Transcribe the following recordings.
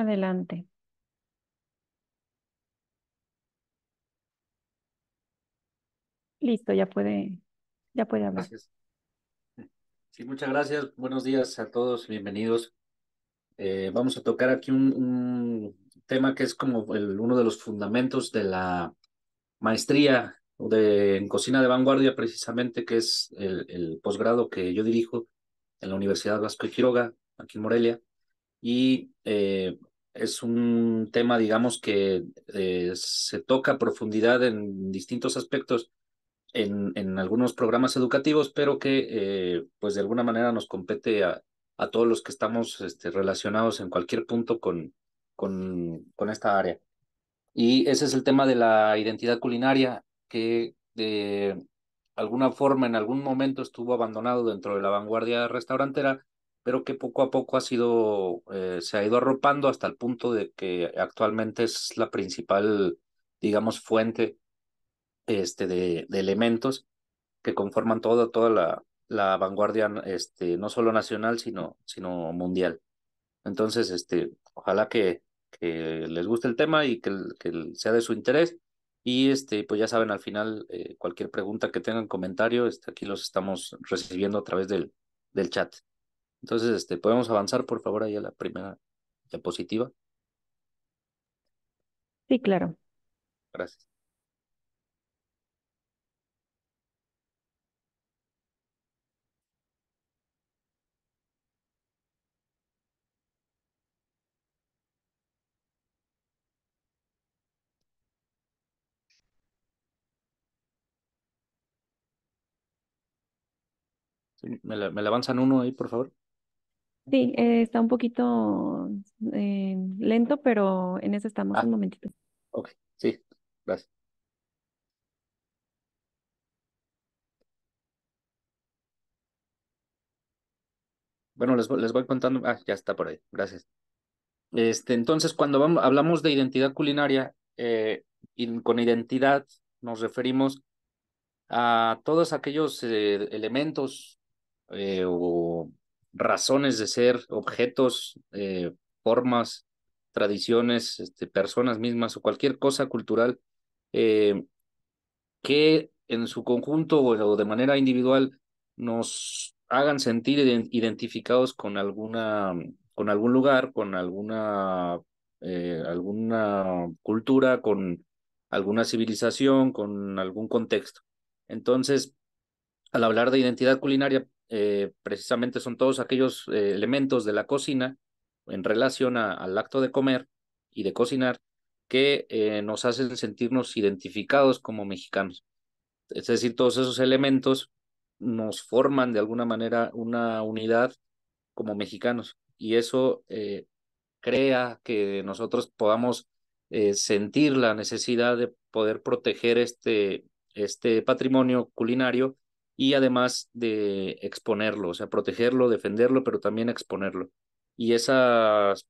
Adelante. Listo, ya puede, ya puede hablar. Gracias. Sí, muchas gracias. Buenos días a todos, bienvenidos. Eh, vamos a tocar aquí un, tema que es como el, uno de los fundamentos de la maestría de, en cocina de vanguardia, precisamente, que es el, el posgrado que yo dirijo en la Universidad Vasco y Quiroga, aquí en Morelia. Y eh, es un tema, digamos, que eh, se toca a profundidad en distintos aspectos en, algunos programas educativos, pero que, eh, pues, de alguna manera nos compete a, todos los que estamos este, relacionados en cualquier punto con, con, con, esta área. Y ese es el tema de la identidad culinaria, que de alguna forma en algún momento estuvo abandonado dentro de la vanguardia restaurantera, pero que poco a poco ha sido, eh, se ha ido arropando hasta el punto de que actualmente es la principal, digamos, fuente este, de, elementos que conforman toda, toda la, la vanguardia, este, no solo nacional, sino, sino mundial. Entonces, este, ojalá que, que les guste el tema y que, sea de su interés. Y este, pues ya saben, al final, eh, cualquier pregunta que tengan, comentario, este, aquí los estamos recibiendo a través del, del chat. Entonces, este, podemos avanzar, por favor, ahí a la primera diapositiva. Sí, claro. Gracias. ¿Me la avanzan uno ahí, por favor? Sí, eh, está un poquito eh, lento, pero en eso estamos ah, un momentito. ok, sí, gracias. Bueno, les, voy- contando. Ah, ya está por ahí, gracias. Este, entonces, cuando vamos, hablamos de identidad culinaria, eh, con identidad nos referimos a todos aquellos elementos o razones de ser, objetos, eh, formas, tradiciones, este, personas mismas o cualquier cosa cultural eh, que en su conjunto o de manera individual nos hagan sentir identificados con alguna con algún lugar, con alguna eh, alguna cultura, con alguna civilización, con algún contexto. Entonces, al hablar de identidad culinaria, eh, precisamente son todos aquellos eh, elementos de la cocina en relación al acto de comer y de cocinar que eh, nos hacen sentirnos identificados como mexicanos. Es decir, todos esos elementos nos forman de alguna manera una unidad como mexicanos y eso crea que nosotros podamos sentir la necesidad de poder proteger este, este patrimonio culinario y además de exponerlo, o sea, protegerlo, defenderlo, pero también exponerlo. Y esas,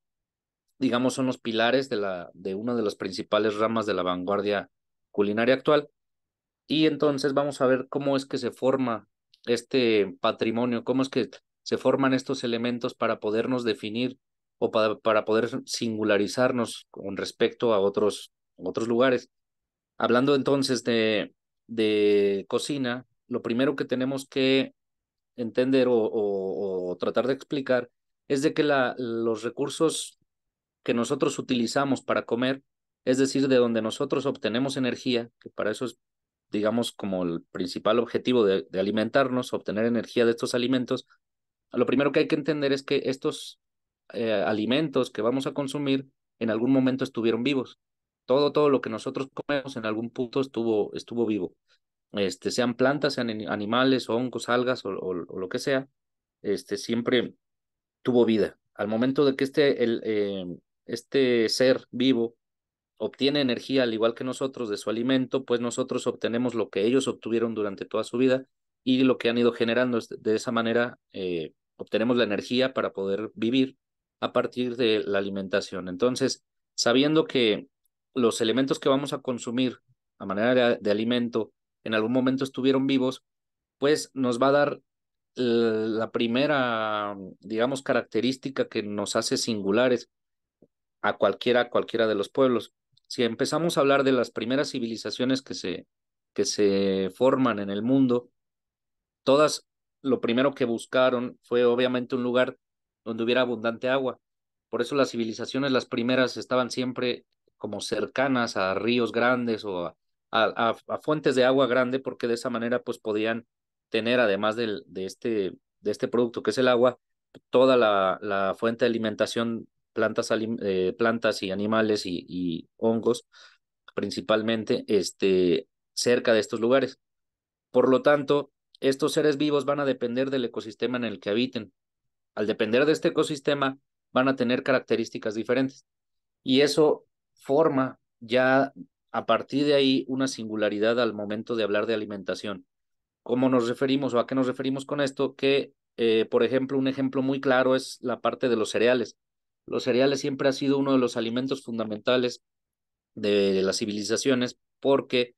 digamos, son los pilares de, la, de una de las principales ramas de la vanguardia culinaria actual. Y entonces vamos a ver cómo es que se forma este patrimonio, cómo es que se forman estos elementos para podernos definir o para, poder singularizarnos con respecto a otros, otros lugares. Hablando entonces de, de cocina, lo primero que tenemos que entender o, tratar de explicar es de que la, los recursos que nosotros utilizamos para comer, es decir, de donde nosotros obtenemos energía, que para eso es, digamos, como el principal objetivo de, alimentarnos, obtener energía de estos alimentos, lo primero que hay que entender es que estos eh, alimentos que vamos a consumir en algún momento estuvieron vivos. Todo, todo lo que nosotros comemos en algún punto estuvo, estuvo vivo. Este, sean plantas, sean animales, hongos, algas o, lo que sea, este, siempre tuvo vida. Al momento de que este, el, eh, este ser vivo obtiene energía al igual que nosotros de su alimento, pues nosotros obtenemos lo que ellos obtuvieron durante toda su vida y lo que han ido generando. De esa manera eh, obtenemos la energía para poder vivir a partir de la alimentación. Entonces, sabiendo que los elementos que vamos a consumir a manera de alimento en algún momento estuvieron vivos, pues nos va a dar eh, la primera, digamos, característica que nos hace singulares a cualquiera, cualquiera de los pueblos. Si empezamos a hablar de las primeras civilizaciones que se, que se forman en el mundo, todas lo primero que buscaron fue obviamente un lugar donde hubiera abundante agua. Por eso las civilizaciones, las primeras, estaban siempre como cercanas a ríos grandes o a, a, fuentes de agua grande porque de esa manera pues podían tener además del, de, este, de este producto que es el agua, toda la, fuente de alimentación, plantas, eh, plantas y animales y, y hongos principalmente este, cerca de estos lugares. Por lo tanto, estos seres vivos van a depender del ecosistema en el que habiten. Al depender de este ecosistema, van a tener características diferentes. Y eso forma ya a partir de ahí una singularidad al momento de hablar de alimentación. ¿Cómo nos referimos o a qué nos referimos con esto? Que, eh, por ejemplo, un ejemplo muy claro es la parte de los cereales. Los cereales siempre ha sido uno de los alimentos fundamentales de las civilizaciones porque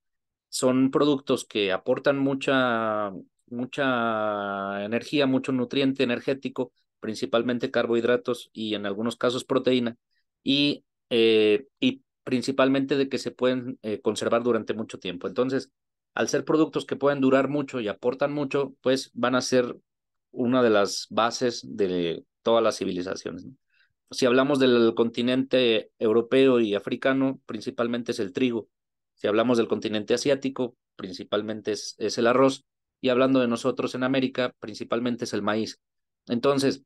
son productos que aportan mucha, mucha energía, mucho nutriente energético, principalmente carbohidratos y en algunos casos proteína, y, eh, y principalmente de que se pueden eh, conservar durante mucho tiempo. Entonces, al ser productos que pueden durar mucho y aportan mucho, pues van a ser una de las bases de todas las civilizaciones. Si hablamos del continente europeo y africano, principalmente es el trigo. Si hablamos del continente asiático, principalmente es, es el arroz. Y hablando de nosotros en América, principalmente es el maíz. Entonces,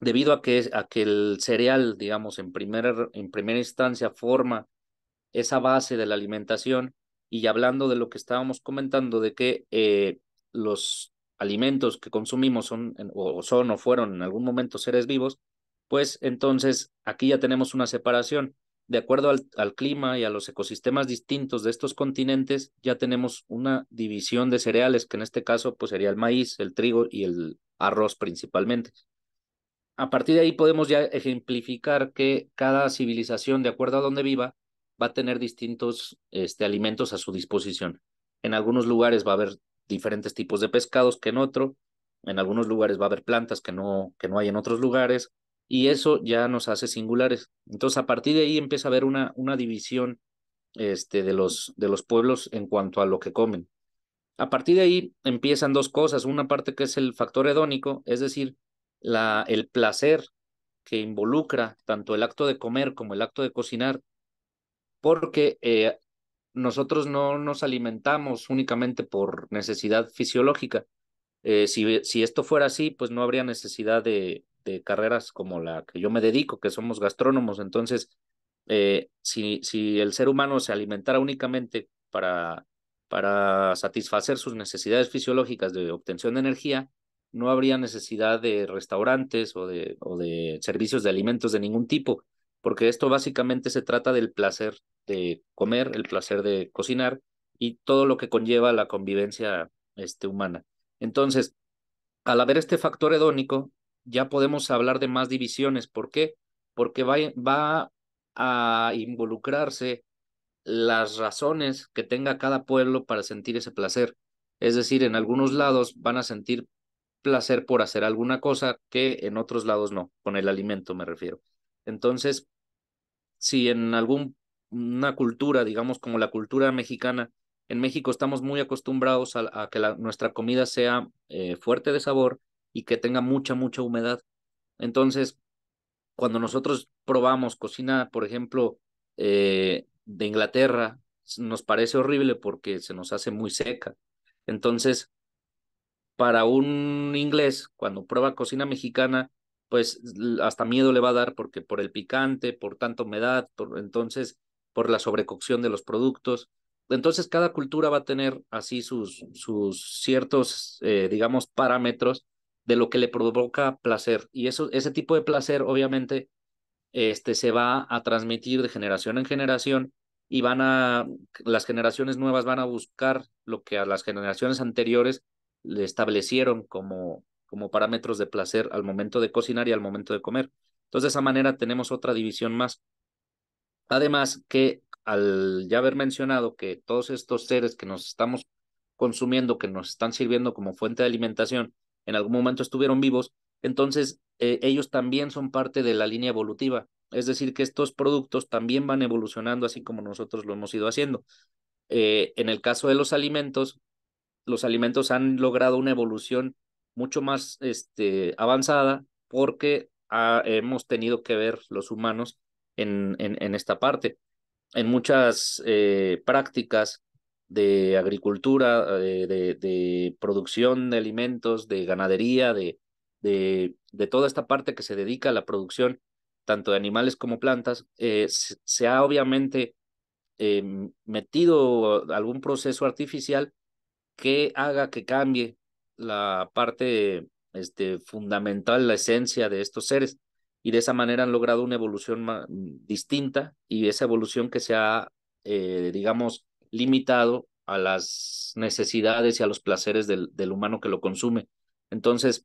debido a que, a que el cereal, digamos, en primera, en primera instancia forma esa base de la alimentación, y hablando de lo que estábamos comentando, de que eh, los alimentos que consumimos son o son o fueron en algún momento seres vivos, pues entonces aquí ya tenemos una separación. De acuerdo al, al clima y a los ecosistemas distintos de estos continentes, ya tenemos una división de cereales, que en este caso pues sería el maíz, el trigo y el arroz principalmente. A partir de ahí podemos ya ejemplificar que cada civilización, de acuerdo a donde viva, va a tener distintos este, alimentos a su disposición. En algunos lugares va a haber diferentes tipos de pescados que en otro, en algunos lugares va a haber plantas que no, que no hay en otros lugares, y eso ya nos hace singulares. Entonces, a partir de ahí empieza a haber una, una división este, de, los, de los pueblos en cuanto a lo que comen. A partir de ahí empiezan dos cosas, una parte que es el factor hedónico, es decir, el placer que involucra tanto el acto de comer como el acto de cocinar, porque eh, nosotros no nos alimentamos únicamente por necesidad fisiológica. Eh, si, esto fuera así, pues no habría necesidad de, carreras como la que yo me dedico, que somos gastrónomos. Entonces, eh, si, si el ser humano se alimentara únicamente para, para satisfacer sus necesidades fisiológicas de obtención de energía, no habría necesidad de restaurantes o de, o de servicios de alimentos de ningún tipo, porque esto básicamente se trata del placer de comer, el placer de cocinar y todo lo que conlleva la convivencia este, humana. Entonces, al haber este factor hedónico, ya podemos hablar de más divisiones. ¿Por qué? Porque va, va a involucrarse las razones que tenga cada pueblo para sentir ese placer. Es decir, en algunos lados van a sentir placer por hacer alguna cosa que en otros lados no, con el alimento me refiero. Entonces, si en alguna cultura, digamos como la cultura mexicana, en México estamos muy acostumbrados a, que la, nuestra comida sea eh, fuerte de sabor y que tenga mucha, mucha humedad. Entonces, cuando nosotros probamos cocina, por ejemplo, eh, de Inglaterra, nos parece horrible porque se nos hace muy seca. Entonces, para un inglés, cuando prueba cocina mexicana, pues hasta miedo le va a dar porque por el picante, por tanta humedad, por, entonces por la sobrecocción de los productos. Entonces cada cultura va a tener así sus, sus ciertos, eh, digamos, parámetros de lo que le provoca placer. Y eso, ese tipo de placer, obviamente, este, se va a transmitir de generación en generación y van a, las generaciones nuevas van a buscar lo que a las generaciones anteriores le establecieron como, como parámetros de placer al momento de cocinar y al momento de comer. Entonces, de esa manera tenemos otra división más. Además que al ya haber mencionado que todos estos seres que nos estamos consumiendo, que nos están sirviendo como fuente de alimentación, en algún momento estuvieron vivos, entonces eh, ellos también son parte de la línea evolutiva. Es decir, que estos productos también van evolucionando así como nosotros lo hemos ido haciendo. Eh, en el caso de los alimentos, los alimentos han logrado una evolución mucho más este, avanzada porque hemos tenido que ver los humanos en, en, esta parte. En muchas eh, prácticas de agricultura, eh, de, producción de alimentos, de ganadería, de, de, toda esta parte que se dedica a la producción tanto de animales como plantas, eh, se, ha obviamente em, metido algún proceso artificial que haga que cambie la parte este, fundamental, la esencia de estos seres. Y de esa manera han logrado una evolución mm, distinta y esa evolución que se ha, eh, digamos, limitado a las necesidades y a los placeres del, humano que lo consume. Entonces,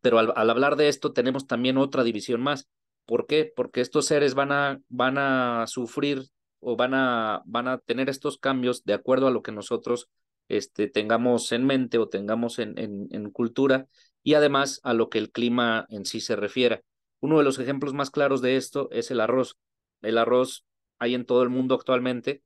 pero al, al, hablar de esto tenemos también otra división más. ¿Por qué? Porque estos seres van a, van a sufrir o van a, van a tener estos cambios de acuerdo a lo que nosotros este, tengamos en mente o tengamos en, en, cultura y además a lo que el clima en sí se refiera. Uno de los ejemplos más claros de esto es el arroz. El arroz hay en todo el mundo actualmente,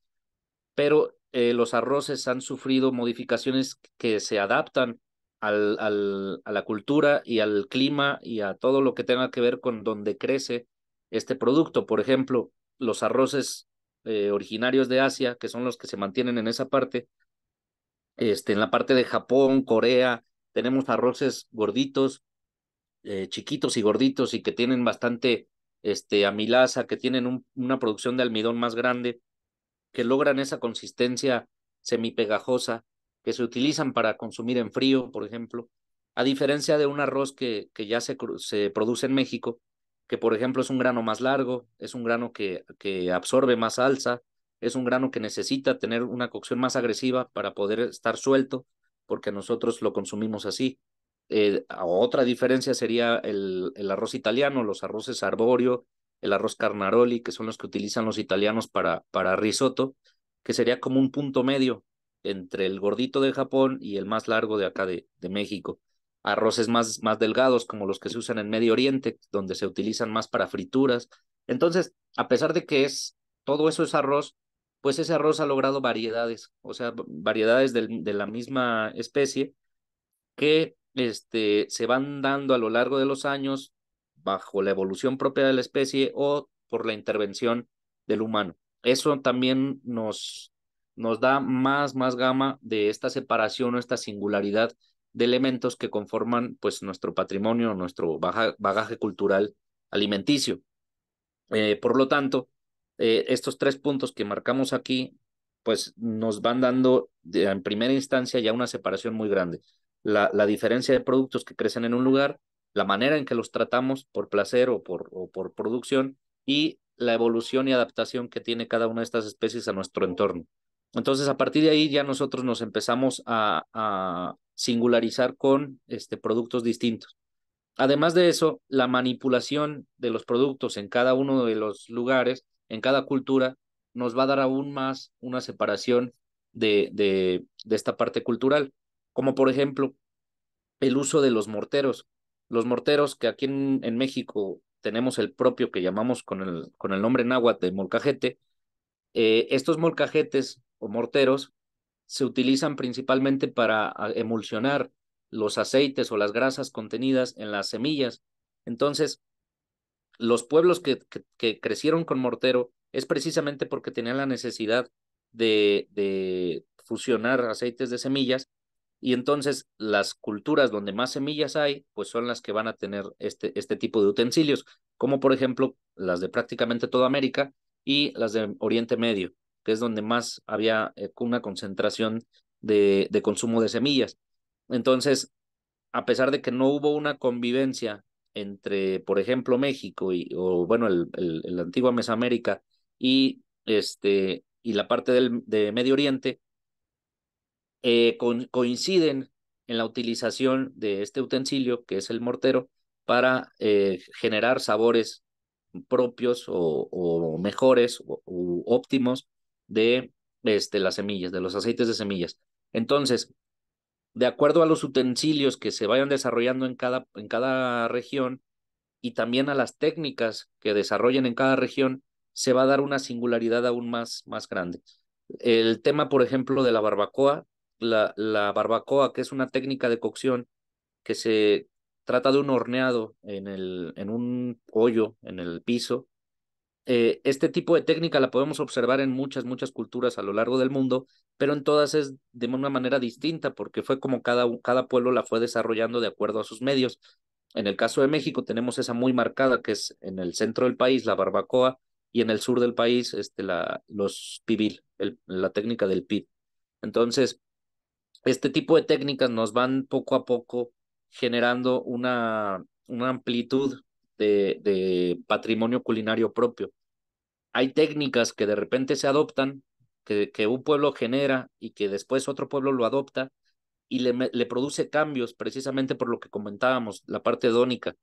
pero eh, los arroces han sufrido modificaciones que se adaptan a la cultura y al clima y a todo lo que tenga que ver con donde crece este producto. Por ejemplo, los arroces eh, originarios de Asia, que son los que se mantienen en esa parte, este, en la parte de Japón, Corea, tenemos arroces gorditos, eh, chiquitos y gorditos y que tienen bastante este, amilasa, que tienen una producción de almidón más grande, que logran esa consistencia semipegajosa, que se utilizan para consumir en frío, por ejemplo, a diferencia de un arroz que, que ya se, se produce en México, que por ejemplo es un grano más largo, es un grano que, que absorbe más salsa es un grano que necesita tener una cocción más agresiva para poder estar suelto, porque nosotros lo consumimos así. Eh, otra diferencia sería el, arroz italiano, los arroces arbóreo, el arroz carnaroli, que son los que utilizan los italianos para, para risotto, que sería como un punto medio entre el gordito de Japón y el más largo de acá de, de México. Arroces más, más delgados, como los que se usan en Medio Oriente, donde se utilizan más para frituras. Entonces, a pesar de que es todo eso es arroz, pues ese arroz ha logrado variedades, o sea, variedades de, la misma especie que este, se van dando a lo largo de los años bajo la evolución propia de la especie o por la intervención del humano. Eso también nos, nos da más, más gama de esta separación o esta singularidad de elementos que conforman pues nuestro patrimonio, nuestro bagaje cultural alimenticio. Eh, por lo tanto, eh, estos tres puntos que marcamos aquí, pues nos van dando en primera instancia ya una separación muy grande. La, diferencia de productos que crecen en un lugar, la manera en que los tratamos por placer o por, o por producción y la evolución y adaptación que tiene cada una de estas especies a nuestro entorno. Entonces, a partir de ahí ya nosotros nos empezamos a, a singularizar con este, productos distintos. Además de eso, la manipulación de los productos en cada uno de los lugares en cada cultura nos va a dar aún más una separación de, de, esta parte cultural, como por ejemplo el uso de los morteros. Los morteros que aquí en, México tenemos el propio que llamamos con el, con el nombre náhuatl de molcajete, eh, estos molcajetes o morteros se utilizan principalmente para emulsionar los aceites o las grasas contenidas en las semillas. Entonces, los pueblos que, que, crecieron con mortero es precisamente porque tenían la necesidad de, de fusionar aceites de semillas y entonces las culturas donde más semillas hay, pues son las que van a tener este, este tipo de utensilios, como por ejemplo las de prácticamente toda América y las de Oriente Medio, que es donde más había eh, una concentración de, de consumo de semillas. Entonces, a pesar de que no hubo una convivencia entre, por ejemplo, México y, o bueno, el, antigua Mesoamérica y, este, y la parte del, de Medio Oriente, eh, coinciden en la utilización de este utensilio, que es el mortero, para eh, generar sabores propios o, mejores o, óptimos de este, las semillas, de los aceites de semillas. Entonces, de acuerdo a los utensilios que se vayan desarrollando en cada, en cada región y también a las técnicas que desarrollen en cada región, se va a dar una singularidad aún más, más grande. El tema, por ejemplo, de la barbacoa, la, la barbacoa, que es una técnica de cocción que se trata de un horneado en, el, en un hoyo, en el piso, eh, este tipo de técnica la podemos observar en muchas, muchas culturas a lo largo del mundo, pero en todas es de una manera distinta porque fue como cada, cada pueblo la fue desarrollando de acuerdo a sus medios. En el caso de México tenemos esa muy marcada que es en el centro del país la barbacoa y en el sur del país este, la, los pibil, la técnica del pib. Entonces, este tipo de técnicas nos van poco a poco generando una, una amplitud de, patrimonio culinario propio. Hay técnicas que de repente se adoptan, que, que un pueblo genera y que después otro pueblo lo adopta y le, produce cambios precisamente por lo que comentábamos, la parte dónica,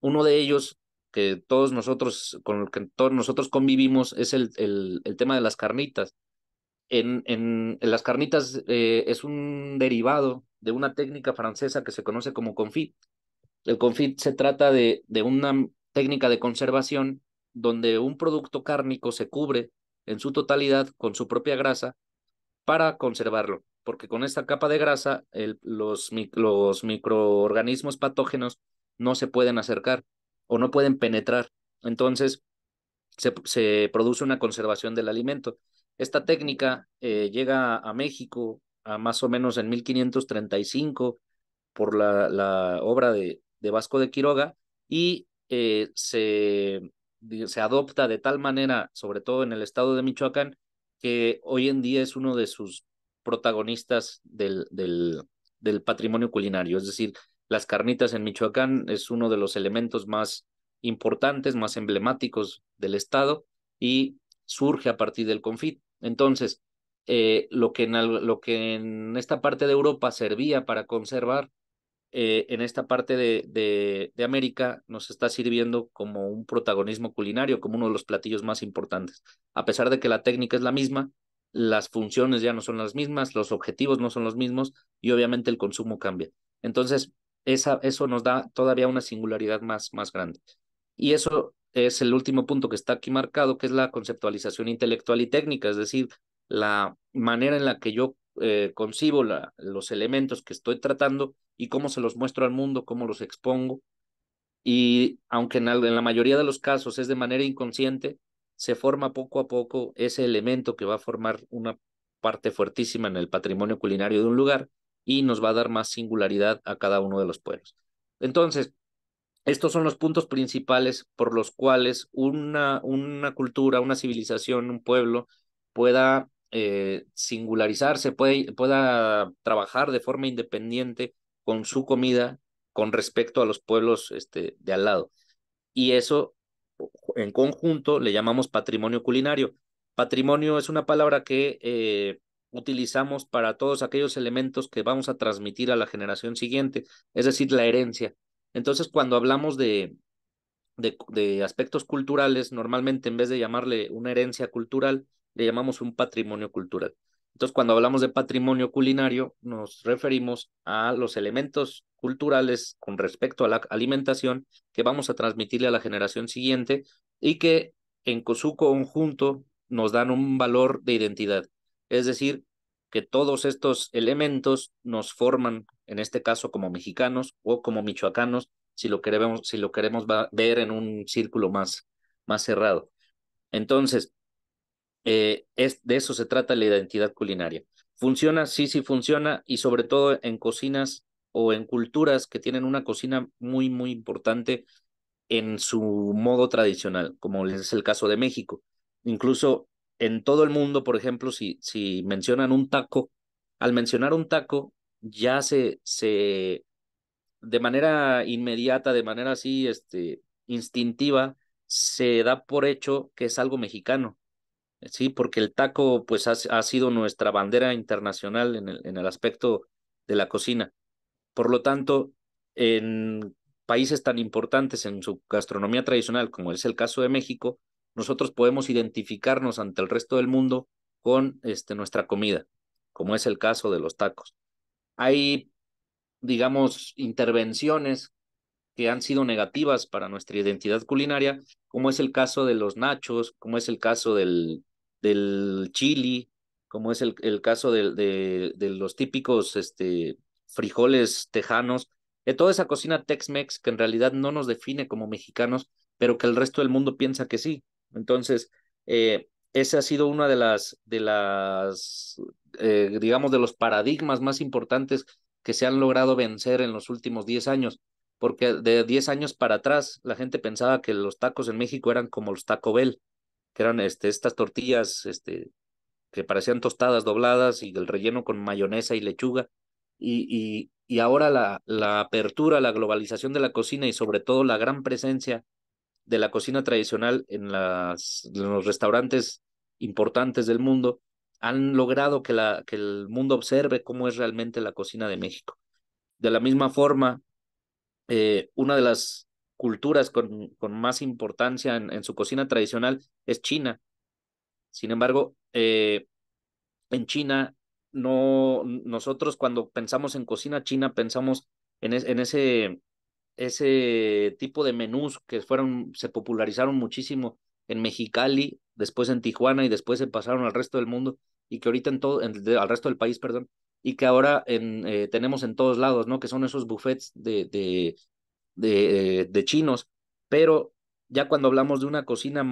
Uno de ellos que todos nosotros, con el que todos nosotros convivimos, es el, el, tema de las carnitas. En, en, las carnitas eh, es un derivado de una técnica francesa que se conoce como confit, el confit se trata de, una técnica de conservación donde un producto cárnico se cubre en su totalidad con su propia grasa para conservarlo, porque con esta capa de grasa los, microorganismos patógenos no se pueden acercar o no pueden penetrar. Entonces, se, produce una conservación del alimento. Esta técnica eh, llega a México a más o menos en 1535 por la obra de, de Vasco de Quiroga y eh, se, se adopta de tal manera, sobre todo en el estado de Michoacán, que hoy en día es uno de sus protagonistas del, del, del patrimonio culinario. Es decir, las carnitas en Michoacán es uno de los elementos más importantes, más emblemáticos del estado y surge a partir del confit. Entonces, eh, lo, que lo que en esta parte de Europa servía para conservar eh, en esta parte de, América nos está sirviendo como un protagonismo culinario, como uno de los platillos más importantes. A pesar de que la técnica es la misma, las funciones ya no son las mismas, los objetivos no son los mismos y obviamente el consumo cambia. Entonces, eso nos da todavía una singularidad más, más grande. Y eso es el último punto que está aquí marcado, que es la conceptualización intelectual y técnica, es decir, la manera en la que yo eh, concibo la, los elementos que estoy tratando y cómo se los muestro al mundo, cómo los expongo. Y aunque en la mayoría de los casos es de manera inconsciente, se forma poco a poco ese elemento que va a formar una parte fuertísima en el patrimonio culinario de un lugar y nos va a dar más singularidad a cada uno de los pueblos. Entonces, estos son los puntos principales por los cuales una, una cultura, una civilización, un pueblo pueda eh, singularizarse, pueda trabajar de forma independiente con su comida con respecto a los pueblos este, de al lado. Y eso en conjunto le llamamos patrimonio culinario. Patrimonio es una palabra que eh, utilizamos para todos aquellos elementos que vamos a transmitir a la generación siguiente, es decir, la herencia. Entonces, cuando hablamos de, de aspectos culturales, normalmente en vez de llamarle una herencia cultural, le llamamos un patrimonio cultural. Entonces, cuando hablamos de patrimonio culinario, nos referimos a los elementos culturales con respecto a la alimentación que vamos a transmitirle a la generación siguiente y que en su conjunto nos dan un valor de identidad. Es decir, que todos estos elementos nos forman, en este caso como mexicanos o como michoacanos, si lo queremos, si lo queremos ver en un círculo más, más cerrado. Entonces, eh, es, de eso se trata la identidad culinaria. ¿Funciona? Sí, sí funciona y sobre todo en cocinas o en culturas que tienen una cocina muy, muy importante en su modo tradicional, como es el caso de México. Incluso en todo el mundo, por ejemplo, si, si mencionan un taco, al mencionar un taco, ya se, se, de manera inmediata, de manera así, este, instintiva, se da por hecho que es algo mexicano sí, porque el taco pues ha, ha sido nuestra bandera internacional en el, en el, aspecto de la cocina. Por lo tanto, en países tan importantes en su gastronomía tradicional como es el caso de México, nosotros podemos identificarnos ante el resto del mundo con este, nuestra comida, como es el caso de los tacos. Hay, digamos, intervenciones que han sido negativas para nuestra identidad culinaria, como es el caso de los nachos, como es el caso del, del chili, como es el, caso de, de, los típicos este, frijoles tejanos, de eh, toda esa cocina Tex-Mex que en realidad no nos define como mexicanos, pero que el resto del mundo piensa que sí. Entonces, eh, ese ha sido uno de las, de las eh, digamos, de los paradigmas más importantes que se han logrado vencer en los últimos 10 años, porque de 10 años para atrás la gente pensaba que los tacos en México eran como los Taco Bell, que eran este, estas tortillas este, que parecían tostadas dobladas y el relleno con mayonesa y lechuga. Y, y, ahora la, la apertura, la globalización de la cocina y sobre todo la gran presencia de la cocina tradicional en, las, los restaurantes importantes del mundo han logrado que, la, que el mundo observe cómo es realmente la cocina de México. De la misma forma, eh, una de las culturas con, con más importancia en, su cocina tradicional es China. Sin embargo, eh, en China, no, nosotros cuando pensamos en cocina china, pensamos en, en ese, ese tipo de menús que fueron, se popularizaron muchísimo en Mexicali, después en Tijuana y después se pasaron al resto del mundo y que ahorita en todo, al resto del país, perdón, y que ahora eh, tenemos en todos lados, ¿no? Que son esos buffets de, de, chinos, pero ya cuando hablamos de una cocina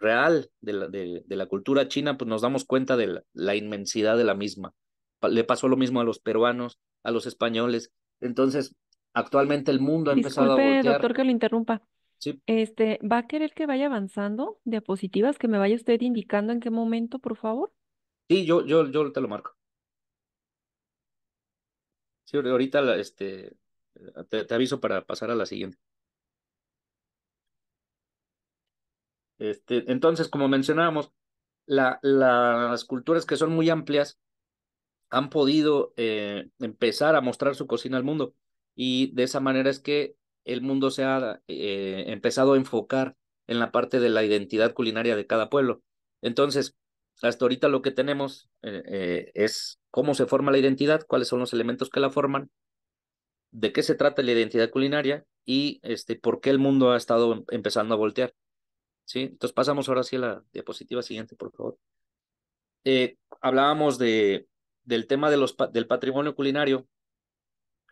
real de la, cultura china, pues nos damos cuenta de la, inmensidad de la misma. le pasó lo mismo a los peruanos, a los españoles. Entonces, actualmente el mundo ha empezado a voltear. doctor, que lo interrumpa. Este, ¿va a querer que vaya avanzando diapositivas, que me vaya usted indicando en qué momento, por favor? Sí, yo, yo, yo te lo marco. Sí, ahorita, este, te, aviso para pasar a la siguiente. Este, entonces, como mencionábamos, la, las culturas que son muy amplias han podido eh, empezar a mostrar su cocina al mundo y de esa manera es que el mundo se ha eh, empezado a enfocar en la parte de la identidad culinaria de cada pueblo. Entonces, hasta ahorita lo que tenemos eh, es cómo se forma la identidad, cuáles son los elementos que la forman, de qué se trata la identidad culinaria y este, por qué el mundo ha estado empezando a voltear. ¿sí? Entonces pasamos ahora sí a la diapositiva siguiente, por favor. Eh, hablábamos de, del tema de los, del patrimonio culinario.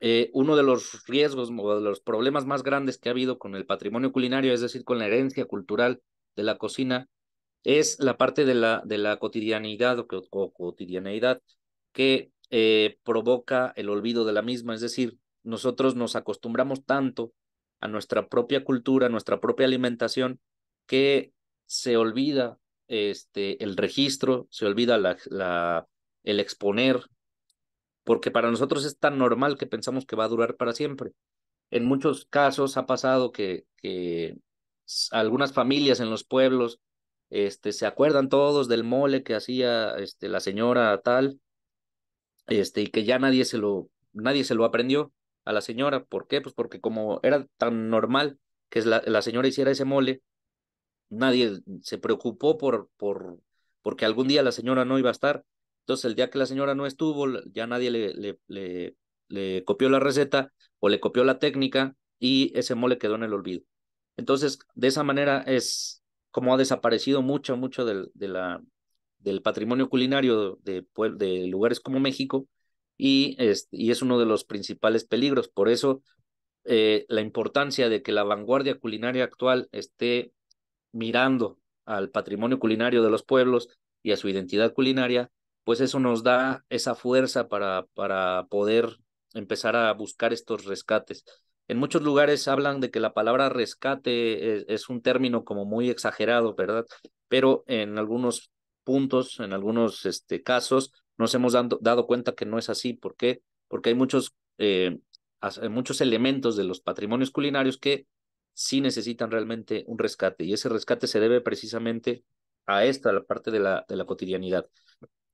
Eh, uno de los riesgos o de los problemas más grandes que ha habido con el patrimonio culinario, es decir, con la herencia cultural de la cocina, es la parte de la, de la cotidianidad o, cotidianeidad que eh, provoca el olvido de la misma, es decir, nosotros nos acostumbramos tanto a nuestra propia cultura, a nuestra propia alimentación, que se olvida este, el registro, se olvida el exponer, porque para nosotros es tan normal que pensamos que va a durar para siempre. En muchos casos ha pasado que, que algunas familias en los pueblos este, se acuerdan todos del mole que hacía este, la señora tal, este, y que ya nadie se lo, nadie se lo aprendió a la señora. ¿Por qué? Pues porque como era tan normal que la, señora hiciera ese mole, nadie se preocupó por, por, porque algún día la señora no iba a estar. Entonces, el día que la señora no estuvo, ya nadie le, le, le, copió la receta o le copió la técnica y ese mole quedó en el olvido. Entonces, de esa manera es como ha desaparecido mucho, mucho del, del patrimonio culinario de, de lugares como México, este, y, es, uno de los principales peligros. Por eso, eh, la importancia de que la vanguardia culinaria actual esté mirando al patrimonio culinario de los pueblos y a su identidad culinaria, pues eso nos da esa fuerza para, para poder empezar a buscar estos rescates. En muchos lugares hablan de que la palabra rescate es, es, un término como muy exagerado, ¿verdad? Pero en algunos puntos, en algunos este, casos, nos hemos dado cuenta que no es así. ¿Por qué? Porque hay muchos, eh, eh, muchos elementos de los patrimonios culinarios que sí necesitan realmente un rescate y ese rescate se debe precisamente a esta, la parte de la, de la cotidianidad.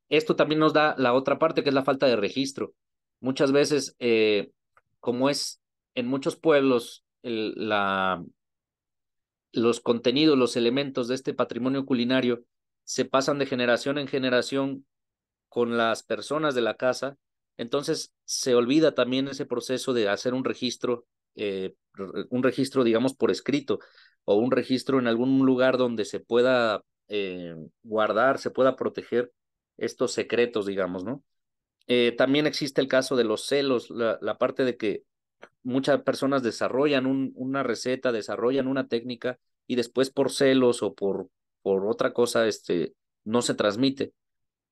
Esto también nos da la otra parte que es la falta de registro. Muchas veces, eh, como es en muchos pueblos, la, los contenidos, los elementos de este patrimonio culinario se pasan de generación en generación con las personas de la casa, entonces se olvida también ese proceso de hacer un registro, eh, un registro, digamos, por escrito o un registro en algún lugar donde se pueda eh, guardar, se pueda proteger estos secretos, digamos, ¿no? Eh, también existe el caso de los celos, la, la parte de que muchas personas desarrollan un, una receta, desarrollan una técnica y después por celos o por, por otra cosa este, no se transmite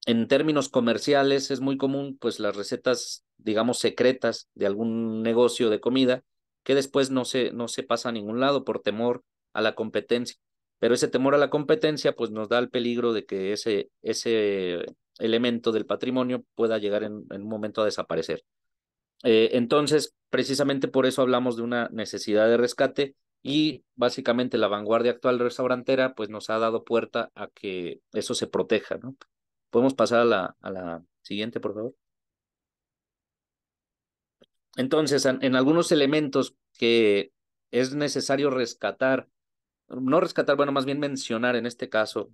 en términos comerciales es muy común pues las recetas, digamos, secretas de algún negocio de comida que después no se, no se pasa a ningún lado por temor a la competencia. Pero ese temor a la competencia pues nos da el peligro de que ese, ese elemento del patrimonio pueda llegar en, un momento a desaparecer. Eh, entonces, precisamente por eso hablamos de una necesidad de rescate y básicamente la vanguardia actual restaurantera pues nos ha dado puerta a que eso se proteja, ¿no? Podemos pasar a la, a la siguiente, por favor. Entonces, en algunos elementos que es necesario rescatar, no rescatar, bueno, más bien mencionar en este caso,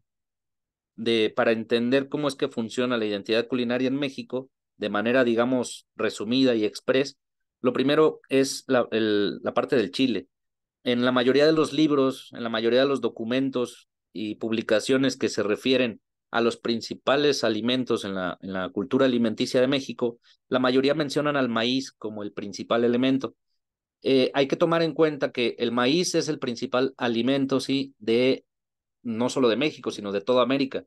de, para entender cómo es que funciona la identidad culinaria en México, de manera, digamos, resumida y express, lo primero es la, la parte del chile. En la mayoría de los libros, en la mayoría de los documentos y publicaciones que se refieren a los principales alimentos en la, en la cultura alimenticia de México, la mayoría mencionan al maíz como el principal elemento. Eh, hay que tomar en cuenta que el maíz es el principal alimento, sí, de no solo de México, sino de toda América,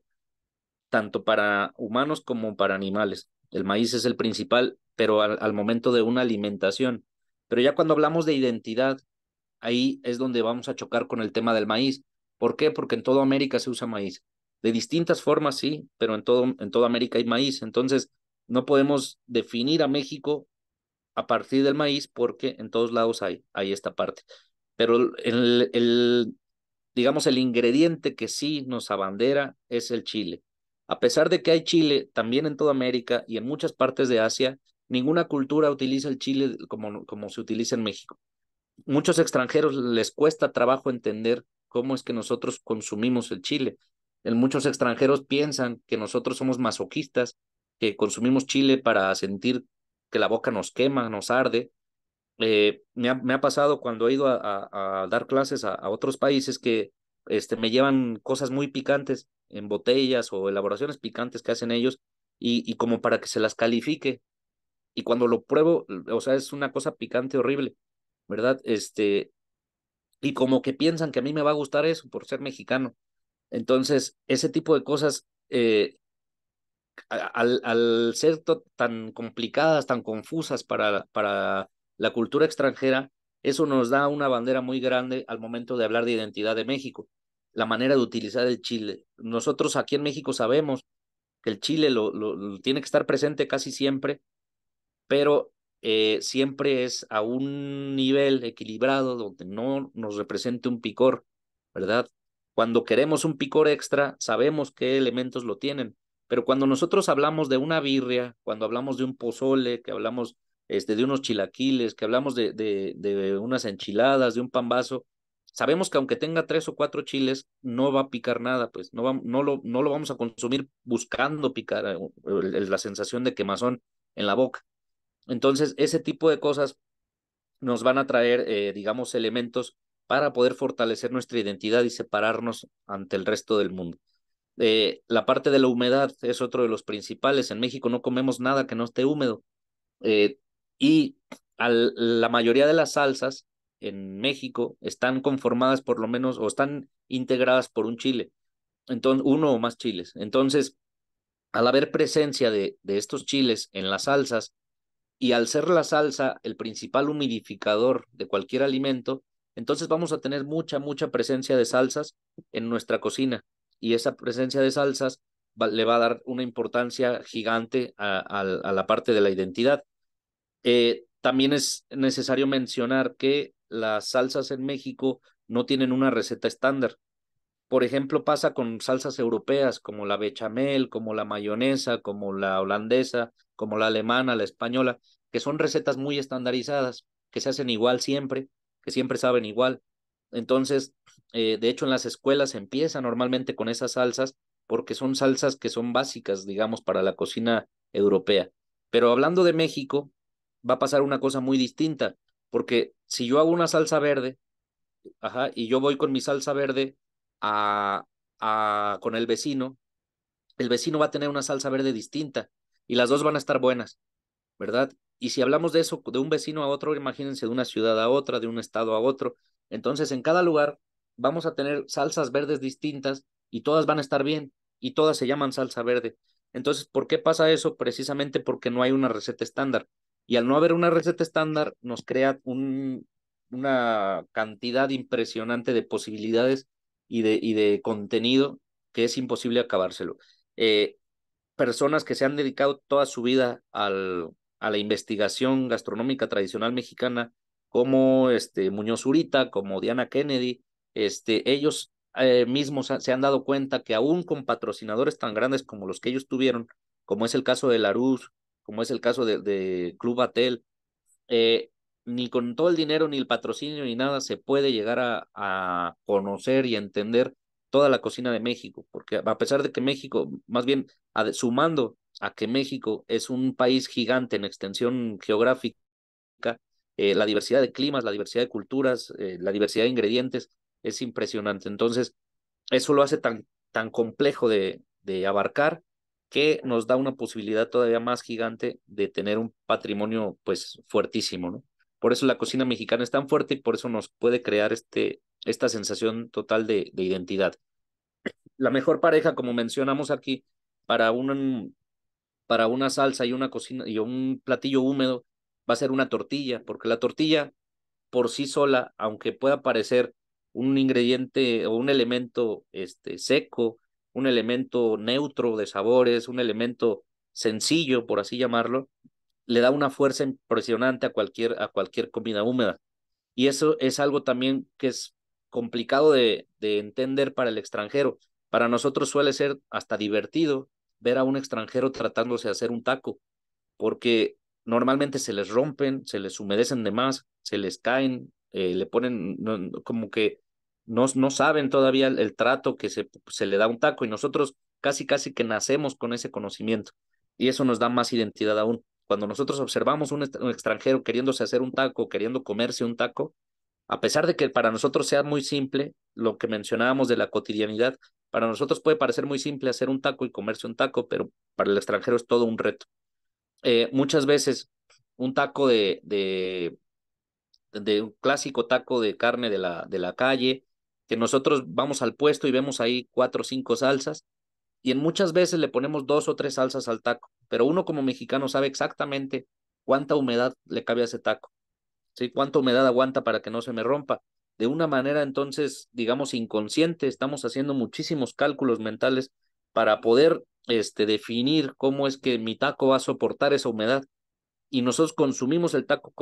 tanto para humanos como para animales. El maíz es el principal, pero al, al momento de una alimentación. Pero ya cuando hablamos de identidad, ahí es donde vamos a chocar con el tema del maíz. ¿Por qué? Porque en toda América se usa maíz de distintas formas, sí, pero en, todo, en toda América hay maíz. Entonces, no podemos definir a México a partir del maíz porque en todos lados hay, esta parte. Pero el, digamos, el ingrediente que sí nos abandera es el chile. A pesar de que hay chile también en toda América y en muchas partes de Asia, ninguna cultura utiliza el chile como, como se utiliza en México. Muchos extranjeros les cuesta trabajo entender cómo es que nosotros consumimos el chile muchos extranjeros piensan que nosotros somos masoquistas, que consumimos chile para sentir que la boca nos quema, nos arde. Eh, me, ha, pasado cuando he ido a, dar clases a, otros países que este, me llevan cosas muy picantes en botellas o elaboraciones picantes que hacen ellos y, y como para que se las califique. Y cuando lo pruebo, o sea, es una cosa picante horrible, ¿verdad? Este, y como que piensan que a mí me va a gustar eso por ser mexicano. Entonces, ese tipo de cosas, eh, al, ser tan complicadas, tan confusas para, para la cultura extranjera, eso nos da una bandera muy grande al momento de hablar de identidad de México, la manera de utilizar el chile. Nosotros aquí en México sabemos que el chile lo, lo, tiene que estar presente casi siempre, pero eh, siempre es a un nivel equilibrado donde no nos represente un picor, ¿verdad? Cuando queremos un picor extra, sabemos qué elementos lo tienen. Pero cuando nosotros hablamos de una birria, cuando hablamos de un pozole, que hablamos este, de unos chilaquiles, que hablamos de, de, unas enchiladas, de un pambazo, sabemos que aunque tenga tres o cuatro chiles, no va a picar nada, pues no, no, lo, no lo vamos a consumir buscando picar eh, la sensación de quemazón en la boca. Entonces, ese tipo de cosas nos van a traer, eh, digamos, elementos para poder fortalecer nuestra identidad y separarnos ante el resto del mundo. Eh, la parte de la humedad es otro de los principales. En México no comemos nada que no esté húmedo. Eh, y la mayoría de las salsas en México están conformadas por lo menos o están integradas por un chile, entonces, uno o más chiles. Entonces, al haber presencia de estos chiles en las salsas y al ser la salsa el principal humidificador de cualquier alimento, entonces vamos a tener mucha, mucha presencia de salsas en nuestra cocina y esa presencia de salsas le va a dar una importancia gigante a, la parte de la identidad. Eh, también es necesario mencionar que las salsas en México no tienen una receta estándar. Por ejemplo, pasa con salsas europeas como la bechamel, como la mayonesa, como la holandesa, como la alemana, la española, que son recetas muy estandarizadas, que se hacen igual siempre que siempre saben igual. Entonces, eh, de hecho, en las escuelas se empieza normalmente con esas salsas porque son salsas que son básicas, digamos, para la cocina europea. Pero hablando de México, va a pasar una cosa muy distinta, porque si yo hago una salsa verde, ajá, y yo voy con mi salsa verde a, a, con el vecino, el vecino va a tener una salsa verde distinta y las dos van a estar buenas, ¿verdad? Y si hablamos de eso, de un vecino a otro, imagínense de una ciudad a otra, de un estado a otro. Entonces, en cada lugar vamos a tener salsas verdes distintas y todas van a estar bien y todas se llaman salsa verde. Entonces, ¿por qué pasa eso? Precisamente porque no hay una receta estándar. Y al no haber una receta estándar, nos crea una cantidad impresionante de posibilidades y de, y de contenido que es imposible acabárselo. Eh, personas que se han dedicado toda su vida al, a la investigación gastronómica tradicional mexicana, como este, Muñoz Urita, como Diana Kennedy, este, ellos eh, mismos se han dado cuenta que aún con patrocinadores tan grandes como los que ellos tuvieron, como es el caso de Larus, como es el caso de, de Club Atel, eh, ni con todo el dinero, ni el patrocinio, ni nada, se puede llegar a, a conocer y entender toda la cocina de México, porque a pesar de que México, más bien sumando a que México es un país gigante en extensión geográfica, eh, la diversidad de climas, la diversidad de culturas, eh, la diversidad de ingredientes es impresionante. Entonces, eso lo hace tan, tan complejo de, abarcar que nos da una posibilidad todavía más gigante de tener un patrimonio pues fuertísimo, ¿no? Por eso la cocina mexicana es tan fuerte y por eso nos puede crear este, esta sensación total de, de identidad. La mejor pareja, como mencionamos aquí, para un para una salsa y una cocina y un platillo húmedo va a ser una tortilla, porque la tortilla por sí sola, aunque pueda parecer un ingrediente o un elemento este, seco, un elemento neutro de sabores, un elemento sencillo, por así llamarlo, le da una fuerza impresionante a cualquier, a cualquier comida húmeda. Y eso es algo también que es complicado de, de entender para el extranjero. Para nosotros suele ser hasta divertido ver a un extranjero tratándose de hacer un taco, porque normalmente se les rompen, se les humedecen de más, se les caen, eh, le ponen como que no, no saben todavía el, trato que se, se le da a un taco y nosotros casi, casi que nacemos con ese conocimiento y eso nos da más identidad aún. Cuando nosotros observamos a un extranjero queriéndose hacer un taco, queriendo comerse un taco, a pesar de que para nosotros sea muy simple, lo que mencionábamos de la cotidianidad, para nosotros puede parecer muy simple hacer un taco y comerse un taco, pero para el extranjero es todo un reto. Eh, muchas veces un taco de, de, de, un clásico taco de carne de la, de la calle, que nosotros vamos al puesto y vemos ahí cuatro o cinco salsas, y en muchas veces le ponemos dos o tres salsas al taco, pero uno como mexicano sabe exactamente cuánta humedad le cabe a ese taco, ¿sí? cuánta humedad aguanta para que no se me rompa de una manera entonces, digamos, inconsciente, estamos haciendo muchísimos cálculos mentales para poder este, definir cómo es que mi taco va a soportar esa humedad. Y nosotros consumimos el taco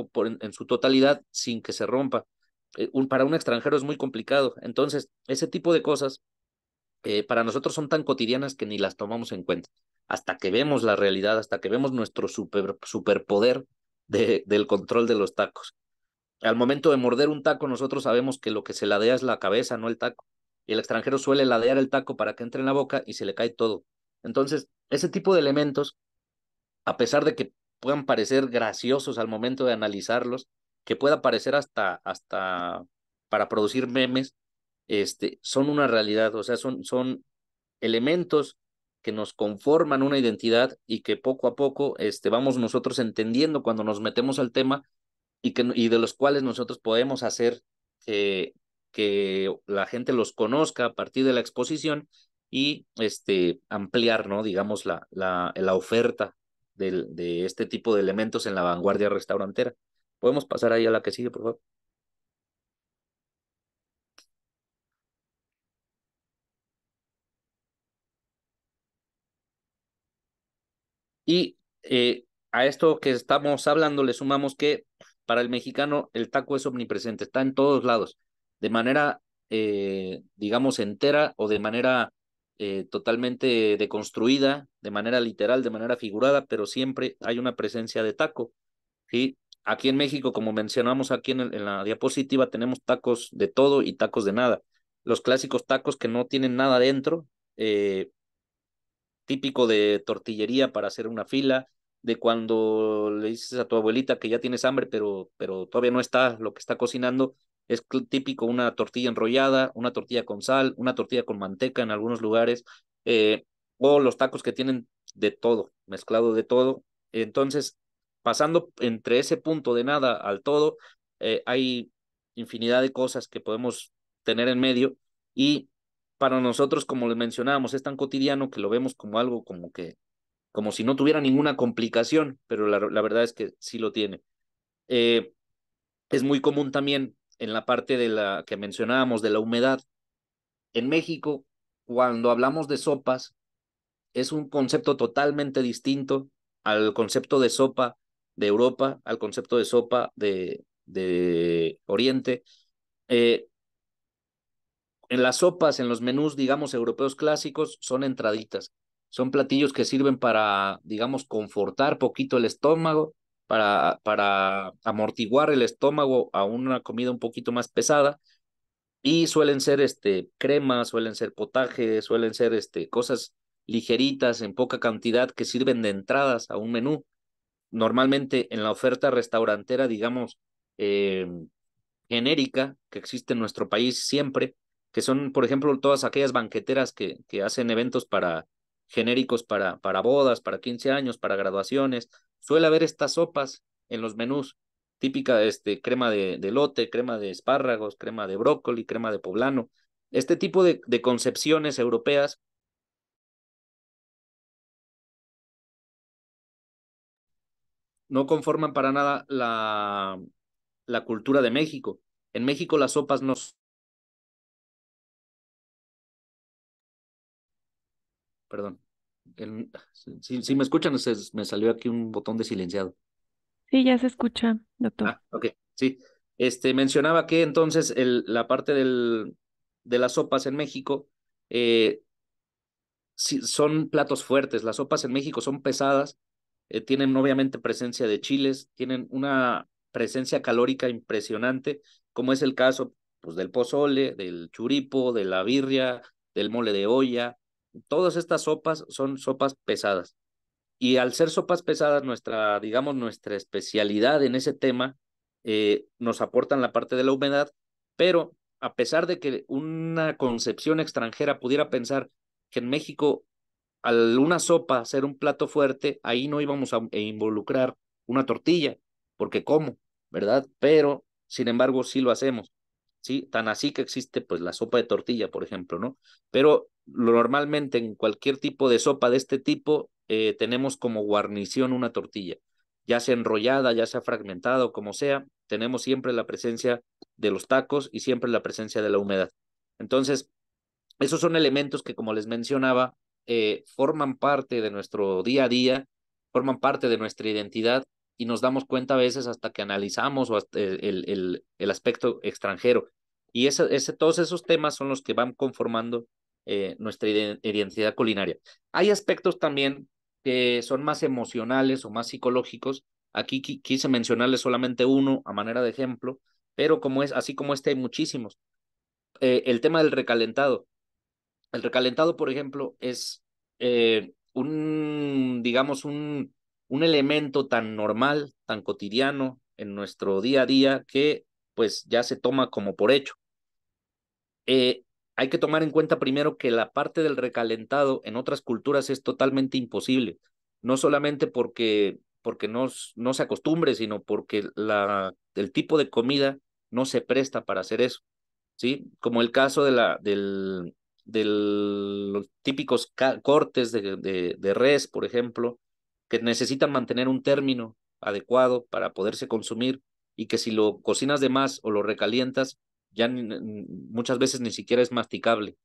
en, su totalidad sin que se rompa. Eh, para un extranjero es muy complicado. Entonces, ese tipo de cosas eh, para nosotros son tan cotidianas que ni las tomamos en cuenta. Hasta que vemos la realidad, hasta que vemos nuestro superpoder del control de los tacos al momento de morder un taco, nosotros sabemos que lo que se ladea es la cabeza, no el taco. Y el extranjero suele ladear el taco para que entre en la boca y se le cae todo. Entonces, ese tipo de elementos, a pesar de que puedan parecer graciosos al momento de analizarlos, que pueda parecer hasta, hasta para producir memes, este, son una realidad, o sea, son, son elementos que nos conforman una identidad y que poco a poco este, vamos nosotros entendiendo cuando nos metemos al tema y, de los cuales nosotros podemos hacer que, eh, que la gente los conozca a partir de la exposición y este, ampliar, ¿no? digamos, la, la, la oferta de, de este tipo de elementos en la vanguardia restaurantera. Podemos pasar ahí a la que sigue, por favor. Y eh, a esto que estamos hablando le sumamos que para el mexicano el taco es omnipresente, está en todos lados, de manera, eh, digamos, entera o de manera eh, totalmente deconstruida, de manera literal, de manera figurada, pero siempre hay una presencia de taco. Aquí en México, como mencionamos aquí en, la diapositiva, tenemos tacos de todo y tacos de nada. Los clásicos tacos que no tienen nada dentro, eh, típico de tortillería para hacer una fila, de cuando le dices a tu abuelita que ya tienes hambre, pero, pero todavía no está lo que está cocinando. Es típico una tortilla enrollada, una tortilla con sal, una tortilla con manteca en algunos lugares, eh, o los tacos que tienen de todo, mezclado de todo. Entonces, pasando entre ese punto de nada al todo, eh, hay infinidad de cosas que podemos tener en medio y para nosotros, como les mencionábamos, es tan cotidiano que lo vemos como algo como que como si no tuviera ninguna complicación, pero la, verdad es que sí lo tiene. Eh, es muy común también en la parte de la que mencionábamos de la humedad. En México, cuando hablamos de sopas, es un concepto totalmente distinto al concepto de sopa de Europa, al concepto de sopa de, de Oriente. Eh, en las sopas, en los menús, digamos, europeos clásicos, son entraditas. Son platillos que sirven para, digamos, confortar poquito el estómago, para, para amortiguar el estómago a una comida un poquito más pesada. Y suelen ser este, cremas, suelen ser potajes, suelen ser este, cosas ligeritas, en poca cantidad, que sirven de entradas a un menú. Normalmente en la oferta restaurantera, digamos, eh, genérica que existe en nuestro país siempre, que son, por ejemplo, todas aquellas banqueteras que, que hacen eventos para genéricos para, para bodas, para 15 años, para graduaciones. Suele haber estas sopas en los menús, típica este, crema de, lote, crema de espárragos, crema de brócoli, crema de poblano. Este tipo de, concepciones europeas no conforman para nada la, la cultura de México. En México las sopas no perdón. Ah, si, me escuchan, me salió aquí un botón de silenciado. Sí, ya se escucha, doctor. Ah, ok, sí. Este, mencionaba que entonces la parte del, de las sopas en México eh, son platos fuertes. Las sopas en México son pesadas, eh, tienen obviamente presencia de chiles, tienen una presencia calórica impresionante, como es el caso pues, del pozole, del churipo, de la birria, del mole de olla, todas estas sopas son sopas pesadas. Y al ser sopas pesadas, nuestra, digamos, nuestra especialidad en ese tema, eh, nos aportan la parte de la humedad, pero a pesar de que una concepción extranjera pudiera pensar que en México, al una sopa ser un plato fuerte, ahí no íbamos a e involucrar una tortilla, porque ¿cómo? ¿Verdad? Pero, sin embargo, sí lo hacemos. Tan así que existe pues la sopa de tortilla, por ejemplo, ¿no? Pero normalmente en cualquier tipo de sopa de este tipo eh, tenemos como guarnición una tortilla, ya sea enrollada, ya sea fragmentada o como sea, tenemos siempre la presencia de los tacos y siempre la presencia de la humedad. Entonces, esos son elementos que, como les mencionaba, eh, forman parte de nuestro día a día, forman parte de nuestra identidad y nos damos cuenta a veces hasta que analizamos o el, el, el, aspecto extranjero. Y ese, ese, todos esos temas son los que van conformando eh, nuestra identidad culinaria. Hay aspectos también que son más emocionales o más psicológicos. Aquí quise mencionarles solamente uno a manera de ejemplo, pero como es, así como este hay muchísimos. Eh, el tema del recalentado. El recalentado, por ejemplo, es eh, un, digamos, un, un elemento tan normal, tan cotidiano en nuestro día a día que pues ya se toma como por hecho. Eh, hay que tomar en cuenta primero que la parte del recalentado en otras culturas es totalmente imposible, no solamente porque, porque no, no se acostumbre, sino porque la, el tipo de comida no se presta para hacer eso, ¿sí? Como el caso de, la, del, los típicos cortes de, de res, por ejemplo, que necesitan mantener un término adecuado para poderse consumir y que si lo cocinas de más o lo recalientas, ya muchas veces ni siquiera es masticable.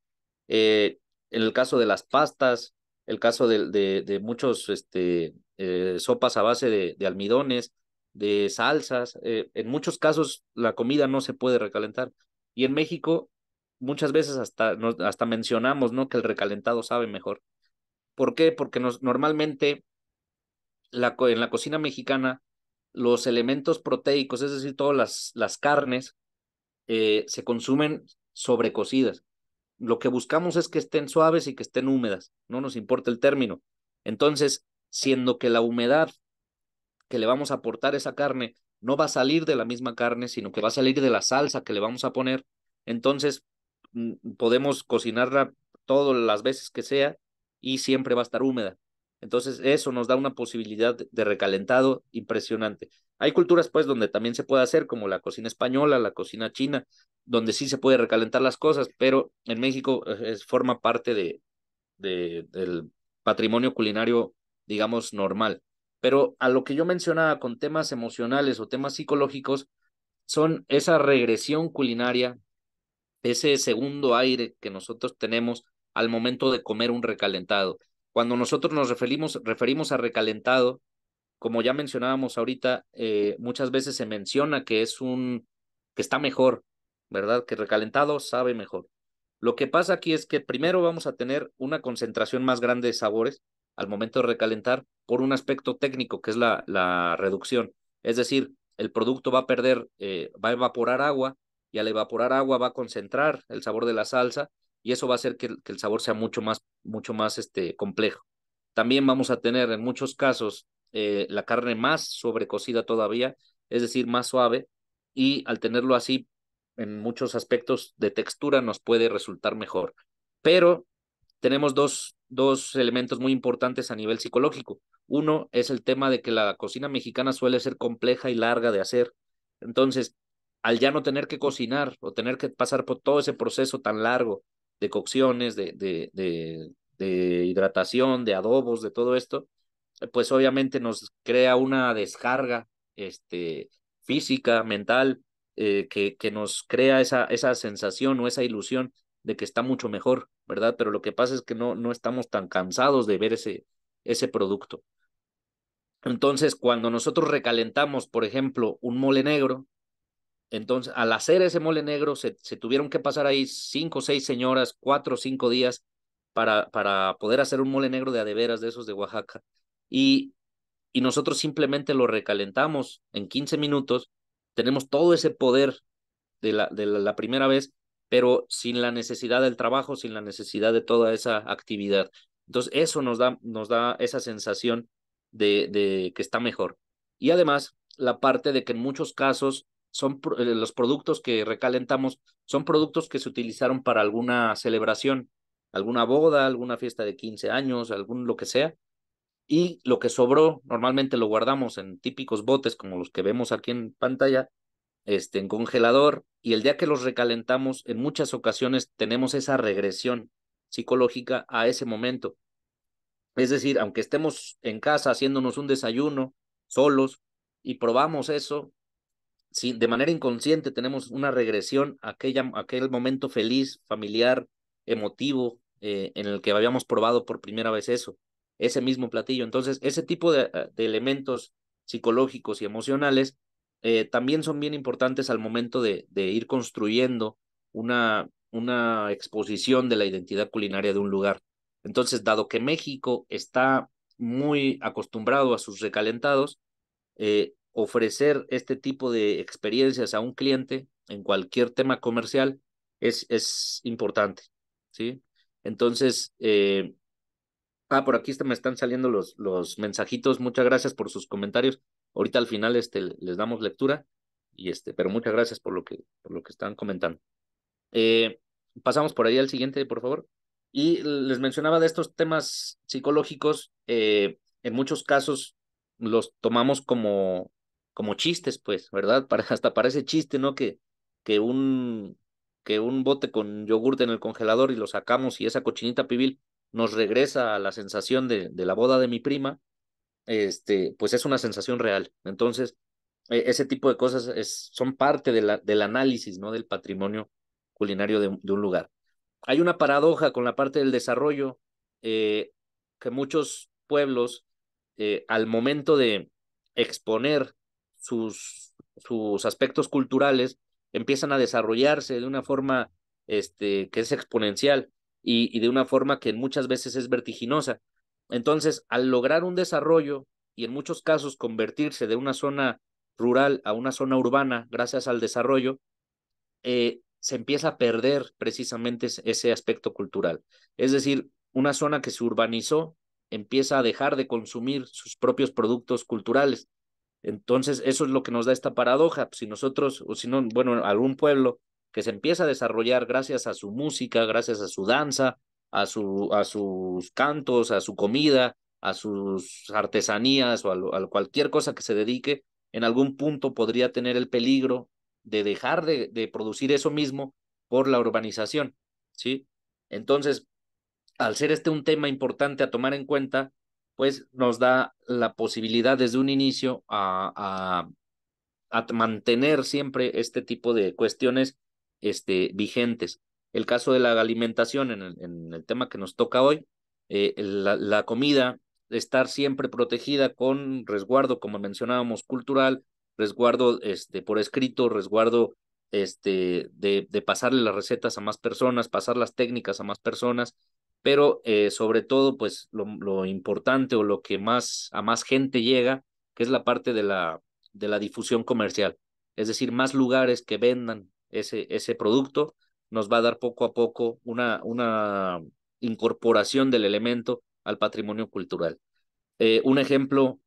Eh, en el caso de las pastas, el caso de, de, muchos este, eh, sopas a base de, almidones, de salsas, eh, en muchos casos la comida no se puede recalentar. Y en México muchas veces hasta, hasta mencionamos ¿no? que el recalentado sabe mejor. ¿Por qué? Porque normalmente en la cocina mexicana los elementos proteicos, es decir, todas las, las carnes, eh, se consumen sobrecocidas. Lo que buscamos es que estén suaves y que estén húmedas, no nos importa el término. Entonces, siendo que la humedad que le vamos a aportar a esa carne no va a salir de la misma carne, sino que va a salir de la salsa que le vamos a poner, entonces mm, podemos cocinarla todas las veces que sea y siempre va a estar húmeda. Entonces, eso nos da una posibilidad de recalentado impresionante. Hay culturas, pues, donde también se puede hacer, como la cocina española, la cocina china, donde sí se puede recalentar las cosas, pero en México eh, forma parte de, del patrimonio culinario, digamos, normal. Pero a lo que yo mencionaba con temas emocionales o temas psicológicos, son esa regresión culinaria, ese segundo aire que nosotros tenemos al momento de comer un recalentado cuando nosotros nos referimos, referimos a recalentado, como ya mencionábamos ahorita, eh, muchas veces se menciona que es un, que está mejor, ¿verdad? Que recalentado sabe mejor. Lo que pasa aquí es que primero vamos a tener una concentración más grande de sabores al momento de recalentar por un aspecto técnico, que es la, la reducción. Es decir, el producto va a perder, eh, va a evaporar agua y al evaporar agua va a concentrar el sabor de la salsa y eso va a hacer que, el sabor sea mucho más, mucho más este, complejo. También vamos a tener en muchos casos eh, la carne más sobrecocida todavía, es decir, más suave, y al tenerlo así, en muchos aspectos de textura nos puede resultar mejor. Pero tenemos dos, dos elementos muy importantes a nivel psicológico. Uno es el tema de que la cocina mexicana suele ser compleja y larga de hacer. Entonces, al ya no tener que cocinar o tener que pasar por todo ese proceso tan largo de cocciones, de, de, de, hidratación, de adobos, de todo esto, eh, pues obviamente nos crea una descarga este, física, mental, eh, que, que nos crea esa, sensación o esa ilusión de que está mucho mejor, ¿verdad? Pero lo que pasa es que no, no estamos tan cansados de ver ese, ese producto. Entonces, cuando nosotros recalentamos, por ejemplo, un mole negro, entonces, al hacer ese mole negro, se, tuvieron que pasar ahí cinco o seis señoras, cuatro o cinco días para, para poder hacer un mole negro de adeveras de esos de Oaxaca. Y, y nosotros simplemente lo recalentamos en 15 minutos. Tenemos todo ese poder de la, de la primera vez, pero sin la necesidad del trabajo, sin la necesidad de toda esa actividad. Entonces, eso nos da, nos da esa sensación de, de que está mejor. Y además, la parte de que en muchos casos son eh, los productos que recalentamos, son productos que se utilizaron para alguna celebración, alguna boda, alguna fiesta de 15 años, algún lo que sea. Y lo que sobró, normalmente lo guardamos en típicos botes como los que vemos aquí en pantalla, este, en congelador. Y el día que los recalentamos, en muchas ocasiones tenemos esa regresión psicológica a ese momento. Es decir, aunque estemos en casa haciéndonos un desayuno solos y probamos eso, si de manera inconsciente tenemos una regresión a, aquella, aquel momento feliz, familiar, emotivo, eh, en el que habíamos probado por primera vez eso, ese mismo platillo. Entonces, ese tipo de, eh, elementos psicológicos y emocionales eh, también son bien importantes al momento de, ir construyendo una, una exposición de la identidad culinaria de un lugar. Entonces, dado que México está muy acostumbrado a sus recalentados, ofrecer este tipo de experiencias a un cliente en cualquier tema comercial es, es importante, ¿sí? Entonces, eh, ah, por aquí este, me están saliendo los, los mensajitos, muchas gracias por sus comentarios. Ahorita al final este, les damos lectura, y este, pero muchas gracias por lo que, por lo que están comentando. Eh, pasamos por ahí al siguiente, por favor. Y les mencionaba de estos temas psicológicos, eh, en muchos casos los tomamos como, como chistes, pues, ¿verdad? Para, hasta parece chiste, ¿no? Que, que, un, que un bote con yogurte en el congelador y lo sacamos y esa cochinita pibil nos regresa a la sensación de, de la boda de mi prima, este, pues es una sensación real. Entonces, e, ese tipo de cosas es, son parte de la, del análisis, ¿no? Del patrimonio culinario de, un lugar. Hay una paradoja con la parte del desarrollo, eh, que muchos pueblos, eh, al momento de exponer sus, aspectos culturales empiezan a desarrollarse de una forma este, que es exponencial y, de una forma que muchas veces es vertiginosa. Entonces, al lograr un desarrollo y en muchos casos convertirse de una zona rural a una zona urbana gracias al desarrollo, eh, se empieza a perder precisamente ese aspecto cultural. Es decir, una zona que se urbanizó empieza a dejar de consumir sus propios productos culturales entonces, eso es lo que nos da esta paradoja. Pues, si nosotros, o si no, bueno, algún pueblo que se empieza a desarrollar gracias a su música, gracias a su danza, a, su, a sus cantos, a su comida, a sus artesanías o a, cualquier cosa que se dedique, en algún punto podría tener el peligro de dejar de, de producir eso mismo por la urbanización, ¿sí? Entonces, al ser este un tema importante a tomar en cuenta, pues nos da la posibilidad desde un inicio a, a, mantener siempre este tipo de cuestiones este, vigentes. El caso de la alimentación en el, tema que nos toca hoy, eh, la, comida, estar siempre protegida con resguardo, como mencionábamos, cultural, resguardo este, por escrito, resguardo este, de pasarle las recetas a más personas, pasar las técnicas a más personas, pero eh, sobre todo, pues lo, importante o lo que más a más gente llega, que es la parte de la, de la difusión comercial, es decir, más lugares que vendan ese, ese producto, nos va a dar poco a poco una, una incorporación del elemento al patrimonio cultural. Eh, un ejemplo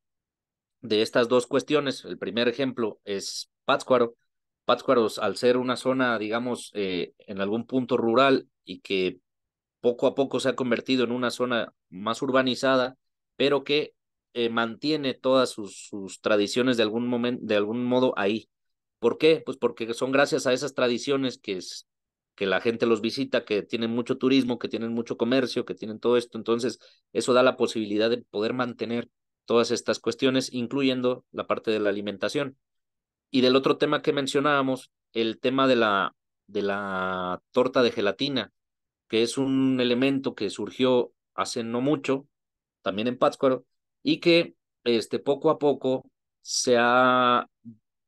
de estas dos cuestiones, el primer ejemplo es Pátzcuaro. Pátzcuaro, al ser una zona, digamos, eh, en algún punto rural y que poco a poco se ha convertido en una zona más urbanizada, pero que eh, mantiene todas sus, sus tradiciones de algún, de algún modo ahí. ¿Por qué? Pues porque son gracias a esas tradiciones que, es, que la gente los visita, que tienen mucho turismo, que tienen mucho comercio, que tienen todo esto. Entonces, eso da la posibilidad de poder mantener todas estas cuestiones, incluyendo la parte de la alimentación. Y del otro tema que mencionábamos, el tema de la, de la torta de gelatina, que es un elemento que surgió hace no mucho, también en Pátzcuaro, y que este, poco a poco se ha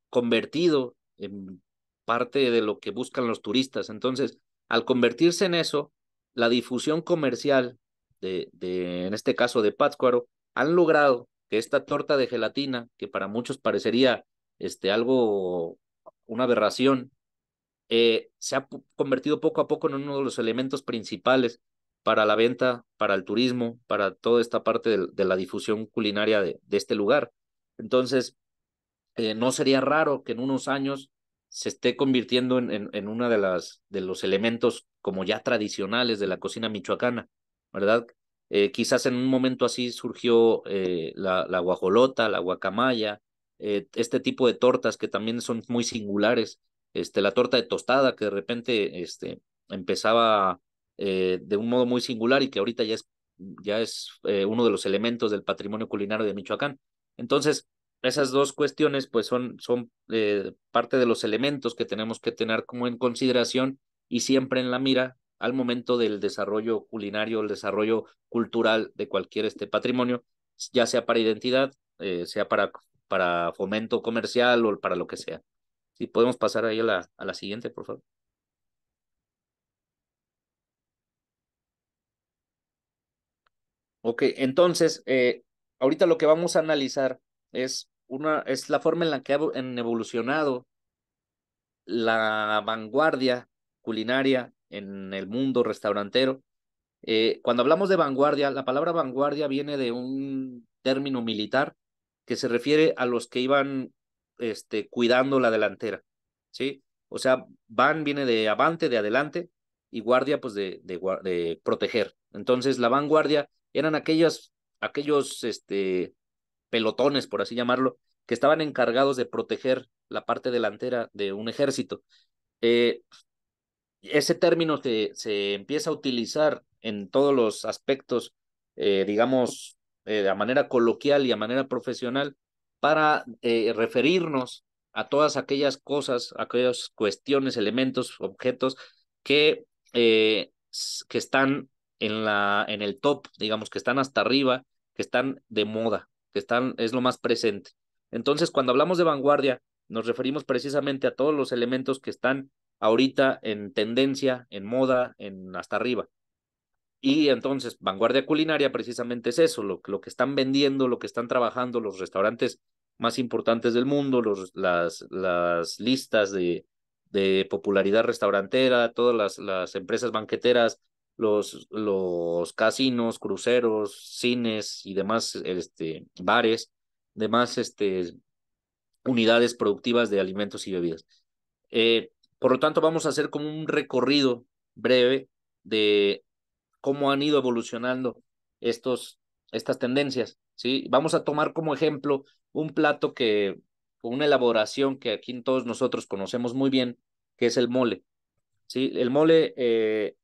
convertido en parte de lo que buscan los turistas. Entonces, al convertirse en eso, la difusión comercial de, de en este caso de Pátzcuaro, han logrado que esta torta de gelatina, que para muchos parecería este, algo, una aberración, eh, se ha convertido poco a poco en uno de los elementos principales para la venta, para el turismo, para toda esta parte de, la difusión culinaria de, este lugar. Entonces, eh, no sería raro que en unos años se esté convirtiendo en, en, uno de, de los elementos como ya tradicionales de la cocina michoacana, ¿verdad? Eh, quizás en un momento así surgió la, la guajolota, la guacamaya, este tipo de tortas que también son muy singulares este, la torta de tostada que de repente este, empezaba eh, de un modo muy singular y que ahorita ya es, ya es eh, uno de los elementos del patrimonio culinario de Michoacán. Entonces, esas dos cuestiones pues son, son eh, parte de los elementos que tenemos que tener como en consideración y siempre en la mira al momento del desarrollo culinario, el desarrollo cultural de cualquier este patrimonio, ya sea para identidad, sea para, para fomento comercial o para lo que sea. Si podemos pasar ahí a la, siguiente, por favor. Ok, entonces, eh, ahorita lo que vamos a analizar es, una, es la forma en la que ha evolucionado la vanguardia culinaria en el mundo restaurantero. Eh, cuando hablamos de vanguardia, la palabra vanguardia viene de un término militar que se refiere a los que iban este, cuidando la delantera, ¿sí? O sea, van viene de avante, de adelante, y guardia, pues de, de, proteger. Entonces, la vanguardia eran aquellos aquellos este, pelotones, por así llamarlo, que estaban encargados de proteger la parte delantera de un ejército. Eh, ese término se, se empieza a utilizar en todos los aspectos, eh, digamos, eh, de manera coloquial y a manera profesional, para eh, referirnos a todas aquellas cosas, aquellas cuestiones, elementos, objetos que, eh, que están en, la, en el top, digamos, que están hasta arriba, que están de moda, que están, es lo más presente. Entonces, cuando hablamos de vanguardia, nos referimos precisamente a todos los elementos que están ahorita en tendencia, en moda, en hasta arriba. Y entonces, vanguardia culinaria precisamente es eso, lo, lo que están vendiendo, lo que están trabajando los restaurantes más importantes del mundo, los, las, las listas de, de popularidad restaurantera, todas las, las empresas banqueteras, los, los casinos, cruceros, cines y demás este, bares, demás este, unidades productivas de alimentos y bebidas. Eh, por lo tanto, vamos a hacer como un recorrido breve de cómo han ido evolucionando estos, estas tendencias. ¿sí? Vamos a tomar como ejemplo un plato que, una elaboración que aquí todos nosotros conocemos muy bien, que es el mole. ¿sí? El mole eh,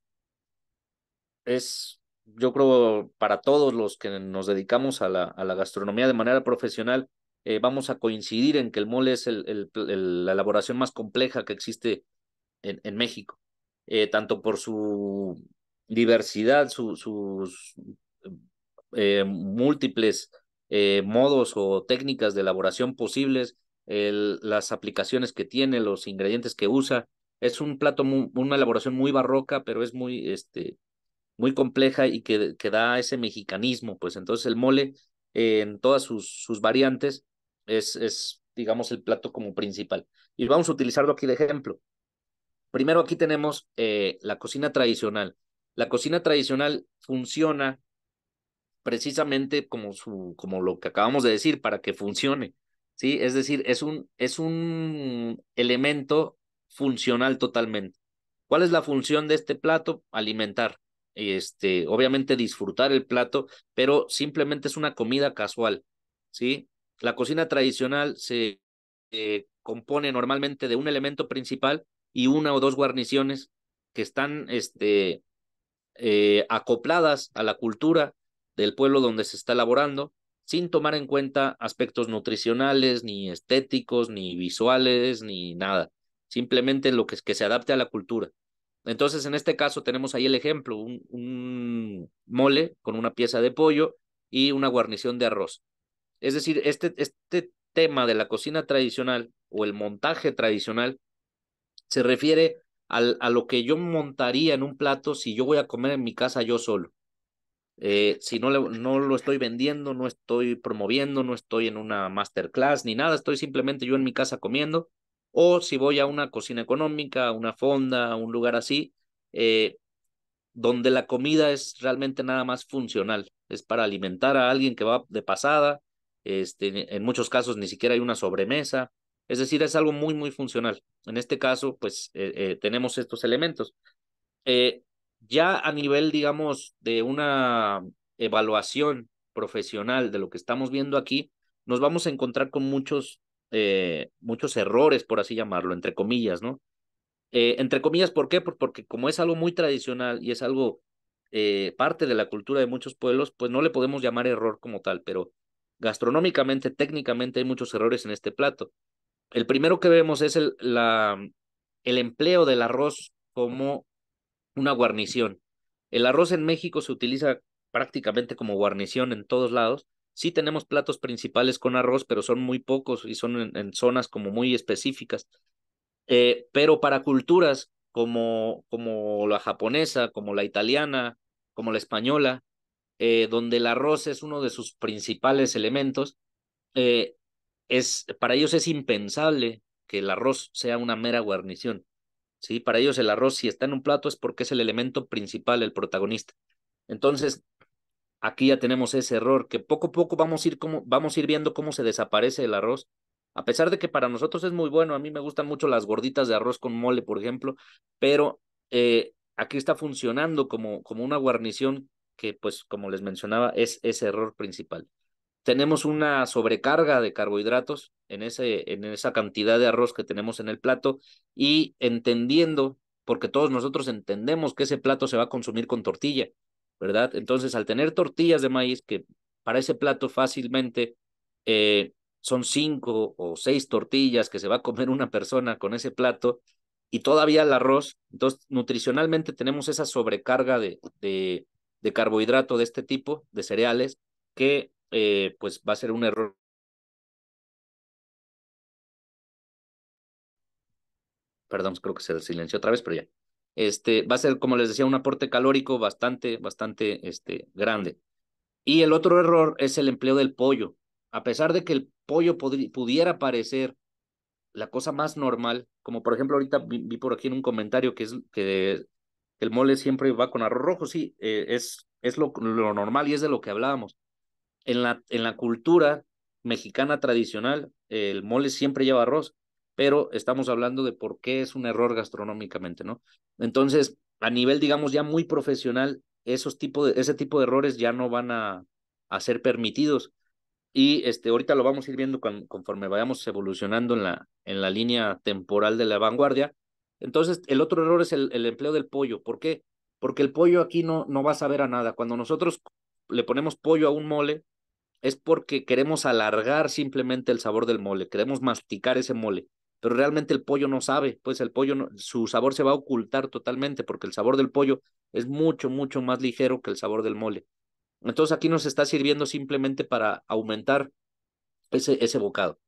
es, yo creo, para todos los que nos dedicamos a la, a la gastronomía de manera profesional, eh, vamos a coincidir en que el mole es el, la elaboración más compleja que existe en, en México, eh, tanto por su diversidad, sus eh, múltiples eh, modos o técnicas de elaboración posibles, las aplicaciones que tiene, los ingredientes que usa. Es un plato, una elaboración muy barroca, pero es muy, este, muy compleja y que, da ese mexicanismo. Pues entonces el mole eh, en todas sus, sus variantes es, es, digamos, el plato como principal. Y vamos a utilizarlo aquí de ejemplo. Primero aquí tenemos la cocina tradicional. La cocina tradicional funciona precisamente como, su, como lo que acabamos de decir, para que funcione. ¿sí? Es decir, es un, es un elemento funcional totalmente. ¿Cuál es la función de este plato? Alimentar. Este, obviamente disfrutar el plato, pero simplemente es una comida casual. ¿sí? La cocina tradicional se eh, compone normalmente de un elemento principal y una o dos guarniciones que están este, eh, acopladas a la cultura del pueblo donde se está elaborando, sin tomar en cuenta aspectos nutricionales, ni estéticos, ni visuales, ni nada. Simplemente lo que, que se adapte a la cultura. Entonces, en este caso tenemos ahí el ejemplo, un, un mole con una pieza de pollo y una guarnición de arroz. Es decir, este, este tema de la cocina tradicional o el montaje tradicional se refiere a lo que yo montaría en un plato si yo voy a comer en mi casa yo solo. Eh, si no, no lo estoy vendiendo, no estoy promoviendo, no estoy en una masterclass ni nada, estoy simplemente yo en mi casa comiendo. O si voy a una cocina económica, a una fonda, un lugar así, eh, donde la comida es realmente nada más funcional, es para alimentar a alguien que va de pasada, este, en muchos casos ni siquiera hay una sobremesa, es decir, es algo muy, muy funcional. En este caso, pues eh, eh, tenemos estos elementos. Eh, ya a nivel, digamos, de una evaluación profesional de lo que estamos viendo aquí, nos vamos a encontrar con muchos, muchos errores, por así llamarlo, entre comillas, ¿no? entre comillas, ¿por qué? Pues porque como es algo muy tradicional y es algo parte de la cultura de muchos pueblos, pues no le podemos llamar error como tal, pero gastronómicamente, técnicamente hay muchos errores en este plato el primero que vemos es el, el empleo del arroz como una guarnición. El arroz en México se utiliza prácticamente como guarnición en todos lados. Sí tenemos platos principales con arroz, pero son muy pocos y son en, zonas como muy específicas. Eh, pero para culturas como, como la japonesa, como la italiana, como la española, eh, donde el arroz es uno de sus principales elementos, eh, para ellos es impensable que el arroz sea una mera guarnición. ¿sí? Para ellos el arroz, si está en un plato, es porque es el elemento principal, el protagonista. Entonces, aquí ya tenemos ese error, que poco a poco vamos a ir, vamos a ir viendo cómo se desaparece el arroz. A pesar de que para nosotros es muy bueno, a mí me gustan mucho las gorditas de arroz con mole, por ejemplo, pero eh, aquí está funcionando como, como una guarnición que, pues, como les mencionaba, es ese error principal tenemos una sobrecarga de carbohidratos en, ese, en esa cantidad de arroz que tenemos en el plato y entendiendo, porque todos nosotros entendemos que ese plato se va a consumir con tortilla, ¿verdad? Entonces, al tener tortillas de maíz, que para ese plato fácilmente eh, son cinco o seis tortillas que se va a comer una persona con ese plato y todavía el arroz, entonces nutricionalmente tenemos esa sobrecarga de, de, de carbohidrato de este tipo, de cereales, que eh, pues va a ser un error. Perdón, creo que se silenció otra vez, pero ya. Este, va a ser, como les decía, un aporte calórico bastante, bastante este, grande. Y el otro error es el empleo del pollo. A pesar de que el pollo pudiera parecer la cosa más normal, como por ejemplo ahorita vi, por aquí en un comentario que es que el mole siempre va con arroz rojo, sí, eh, es, es lo, lo normal y es de lo que hablábamos en la, en la cultura mexicana tradicional, el mole siempre lleva arroz, pero estamos hablando de por qué es un error gastronómicamente, ¿no? Entonces, a nivel, digamos, ya muy profesional, esos de, ese tipo de errores ya no van a, ser permitidos. Y este, ahorita lo vamos a ir viendo conforme vayamos evolucionando en la, en la línea temporal de la vanguardia. Entonces, el otro error es el, empleo del pollo. ¿Por qué? Porque el pollo aquí no, no va a saber a nada. Cuando nosotros le ponemos pollo a un mole, es porque queremos alargar simplemente el sabor del mole, queremos masticar ese mole, pero realmente el pollo no sabe, pues el pollo, su sabor se va a ocultar totalmente porque el sabor del pollo es mucho, mucho más ligero que el sabor del mole. Entonces aquí nos está sirviendo simplemente para aumentar ese, ese bocado.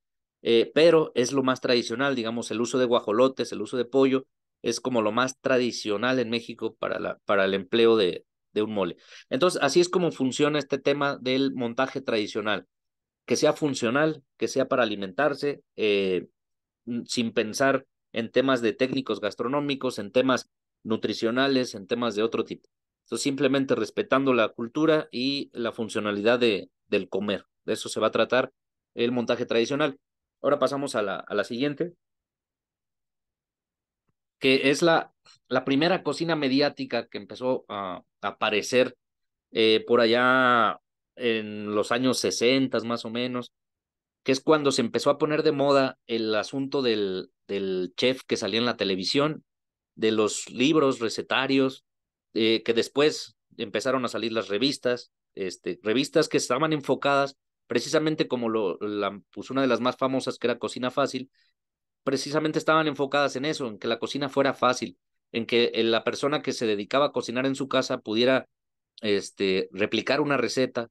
Eh, pero es lo más tradicional, digamos, el uso de guajolotes, el uso de pollo, es como lo más tradicional en México para, la, para el empleo de, de un mole. Entonces, así es como funciona este tema del montaje tradicional, que sea funcional, que sea para alimentarse, eh, sin pensar en temas de técnicos gastronómicos, en temas nutricionales, en temas de otro tipo. Entonces, simplemente respetando la cultura y la funcionalidad de, del comer. De eso se va a tratar el montaje tradicional. Ahora pasamos a la siguiente que es la, la primera cocina mediática que empezó a, aparecer eh, por allá en los años sesentas más o menos, que es cuando se empezó a poner de moda el asunto del, del chef que salía en la televisión, de los libros recetarios, eh, que después empezaron a salir las revistas, este, revistas que estaban enfocadas precisamente como lo, la, pues, una de las más famosas que era Cocina Fácil, precisamente estaban enfocadas en eso, en que la cocina fuera fácil, en que eh, la persona que se dedicaba a cocinar en su casa pudiera este, replicar una receta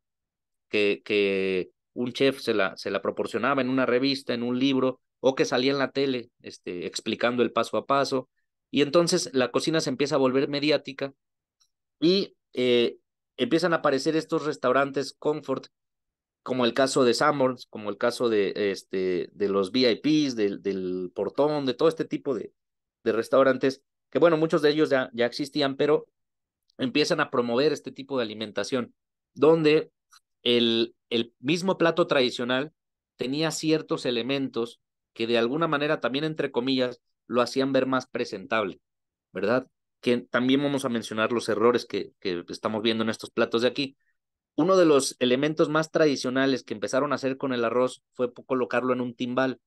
que, que un chef se la, se la proporcionaba en una revista, en un libro, o que salía en la tele este, explicando el paso a paso. Y entonces la cocina se empieza a volver mediática y eh, empiezan a aparecer estos restaurantes comfort como el caso de Summers, como el caso de, este, de los VIPs, del, del portón, de todo este tipo de, de restaurantes, que bueno, muchos de ellos ya, ya existían, pero empiezan a promover este tipo de alimentación, donde el, el mismo plato tradicional tenía ciertos elementos que de alguna manera también, entre comillas, lo hacían ver más presentable, ¿verdad? Que también vamos a mencionar los errores que, que estamos viendo en estos platos de aquí, uno de los elementos más tradicionales que empezaron a hacer con el arroz fue colocarlo en un timbal.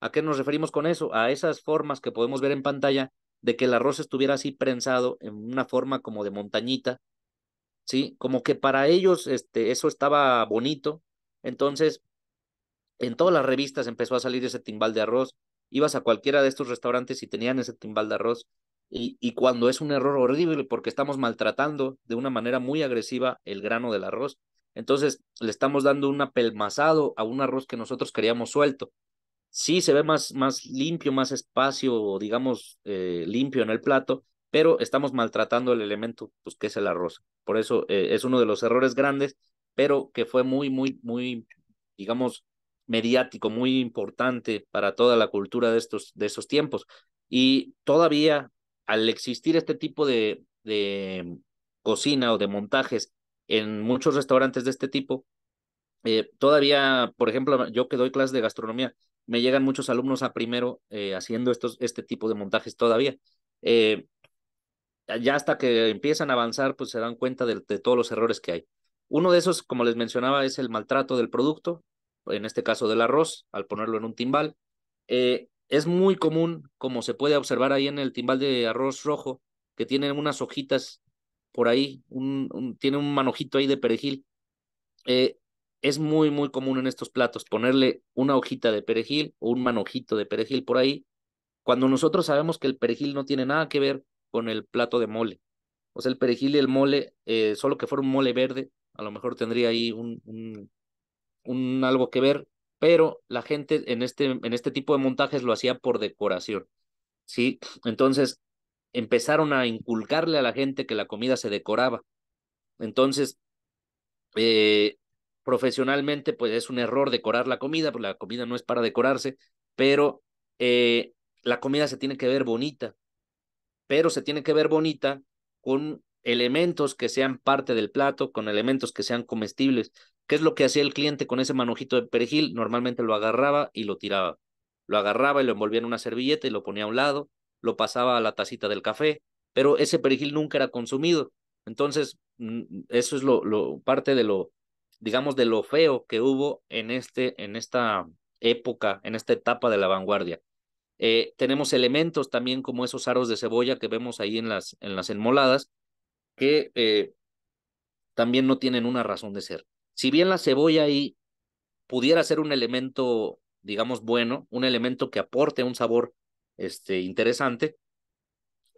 ¿A qué nos referimos con eso? A esas formas que podemos ver en pantalla de que el arroz estuviera así prensado en una forma como de montañita, ¿sí? Como que para ellos este, eso estaba bonito. Entonces, en todas las revistas empezó a salir ese timbal de arroz. Ibas a cualquiera de estos restaurantes y tenían ese timbal de arroz y, y, cuando es un error horrible porque estamos maltratando de una manera muy agresiva el grano del arroz. Entonces le estamos dando un apelmazado a un arroz que nosotros queríamos suelto. Sí se ve más, más limpio, más espacio, digamos, eh, limpio en el plato, pero estamos maltratando el elemento pues, que es el arroz. Por eso eh, es uno de los errores grandes, pero que fue muy, muy, muy, digamos, mediático, muy importante para toda la cultura de estos, de esos tiempos. Y todavía al existir este tipo de, cocina o de montajes en muchos restaurantes de este tipo, eh, todavía, por ejemplo, yo que doy clases de gastronomía, me llegan muchos alumnos a primero eh, haciendo estos, este tipo de montajes todavía. Eh, ya hasta que empiezan a avanzar, pues se dan cuenta de, todos los errores que hay. Uno de esos, como les mencionaba, es el maltrato del producto, en este caso del arroz, al ponerlo en un timbal. Es muy común, como se puede observar ahí en el timbal de arroz rojo, que tienen unas hojitas por ahí, un, tiene un manojito ahí de perejil. Eh, es muy, muy común en estos platos ponerle una hojita de perejil o un manojito de perejil por ahí, cuando nosotros sabemos que el perejil no tiene nada que ver con el plato de mole. O sea, el perejil y el mole, eh, solo que fuera un mole verde, a lo mejor tendría ahí un, un algo que ver, pero la gente en este, en este tipo de montajes lo hacía por decoración, ¿sí? Entonces empezaron a inculcarle a la gente que la comida se decoraba. Entonces, eh, profesionalmente, pues es un error decorar la comida, porque la comida no es para decorarse, pero eh, la comida se tiene que ver bonita, pero se tiene que ver bonita con elementos que sean parte del plato, con elementos que sean comestibles. ¿Qué es lo que hacía el cliente con ese manojito de perejil? Normalmente lo agarraba y lo tiraba. Lo agarraba y lo envolvía en una servilleta y lo ponía a un lado, lo pasaba a la tacita del café, pero ese perejil nunca era consumido. Entonces, eso es lo, lo parte de lo, digamos, de lo feo que hubo en, este, en esta época, en esta etapa de la vanguardia. Eh, tenemos elementos también como esos aros de cebolla que vemos ahí en las, en las enmoladas, que eh, también no tienen una razón de ser si bien la cebolla ahí pudiera ser un elemento, digamos, bueno, un elemento que aporte un sabor este, interesante,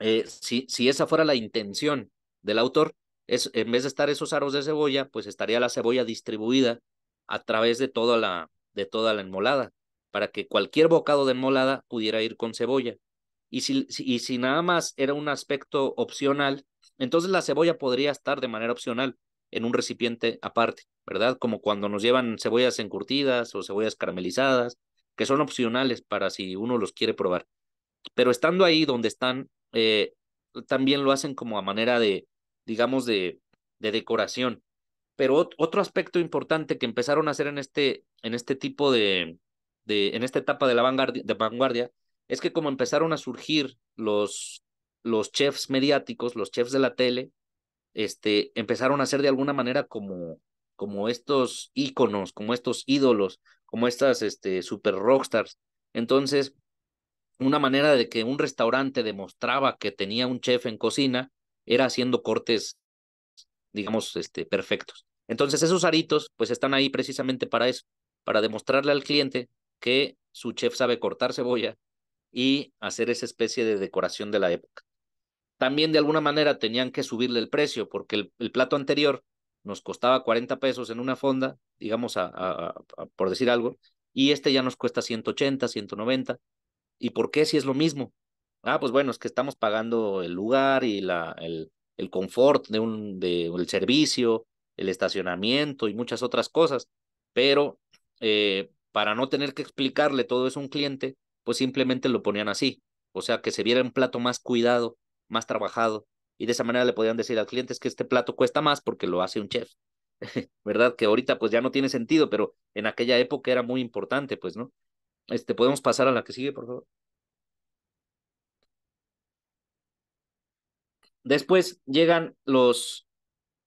eh, si, si esa fuera la intención del autor, es, en vez de estar esos aros de cebolla, pues estaría la cebolla distribuida a través de toda la, de toda la enmolada, para que cualquier bocado de enmolada pudiera ir con cebolla. Y si, y si nada más era un aspecto opcional, entonces la cebolla podría estar de manera opcional en un recipiente aparte, ¿verdad? Como cuando nos llevan cebollas encurtidas o cebollas caramelizadas, que son opcionales para si uno los quiere probar. Pero estando ahí donde están, eh, también lo hacen como a manera de, digamos, de, decoración. Pero otro aspecto importante que empezaron a hacer en este, en este tipo de, de, en esta etapa de la vanguardia, vanguardia, es que como empezaron a surgir los, los chefs mediáticos, los chefs de la tele, este, empezaron a ser de alguna manera como, como estos íconos, como estos ídolos, como estas este, super rockstars. Entonces, una manera de que un restaurante demostraba que tenía un chef en cocina era haciendo cortes, digamos, este, perfectos. Entonces, esos aritos, pues están ahí precisamente para eso, para demostrarle al cliente que su chef sabe cortar cebolla y hacer esa especie de decoración de la época también de alguna manera tenían que subirle el precio, porque el, plato anterior nos costaba 40 pesos en una fonda, digamos, a, por decir algo, y este ya nos cuesta 180, 190. ¿Y por qué si es lo mismo? Ah, pues bueno, es que estamos pagando el lugar y la, el, el confort de un, de, el servicio, el estacionamiento y muchas otras cosas, pero eh, para no tener que explicarle todo eso a un cliente, pues simplemente lo ponían así, o sea, que se viera un plato más cuidado más trabajado. Y de esa manera le podían decir al cliente que este plato cuesta más porque lo hace un chef. ¿Verdad? Que ahorita pues ya no tiene sentido, pero en aquella época era muy importante, pues, ¿no? Este, podemos pasar a la que sigue, por favor. Después llegan los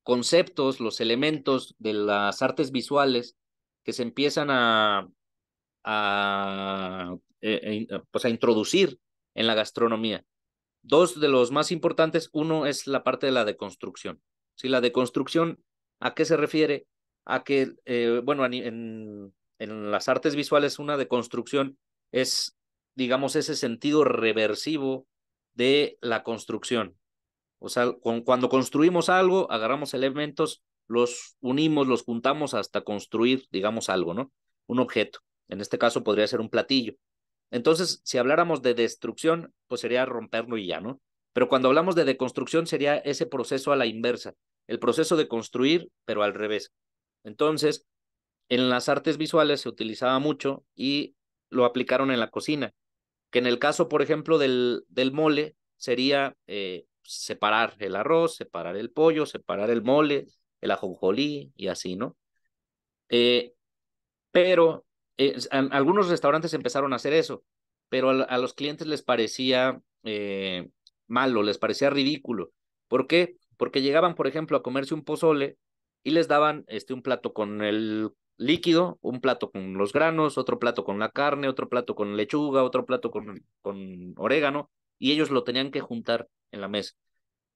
conceptos, los elementos de las artes visuales que se empiezan a, eh, eh, pues a introducir en la gastronomía. Dos de los más importantes, uno es la parte de la deconstrucción. Si la deconstrucción, ¿a qué se refiere? A que, eh, bueno, en, en las artes visuales una deconstrucción es, digamos, ese sentido reversivo de la construcción. O sea, cuando construimos algo, agarramos elementos, los unimos, los juntamos hasta construir, digamos, algo, ¿no? Un objeto. En este caso podría ser un platillo. Entonces, si habláramos de destrucción, pues sería romperlo y ya, ¿no? Pero cuando hablamos de deconstrucción sería ese proceso a la inversa, el proceso de construir, pero al revés. Entonces, en las artes visuales se utilizaba mucho y lo aplicaron en la cocina, que en el caso, por ejemplo, del, del mole sería eh, separar el arroz, separar el pollo, separar el mole, el ajonjolí y así, ¿no? Eh, pero eh, algunos restaurantes empezaron a hacer eso pero a, los clientes les parecía eh, malo, les parecía ridículo. ¿Por qué? Porque llegaban, por ejemplo, a comerse un pozole y les daban este, un plato con el líquido, un plato con los granos, otro plato con la carne, otro plato con lechuga, otro plato con, con orégano, y ellos lo tenían que juntar en la mesa.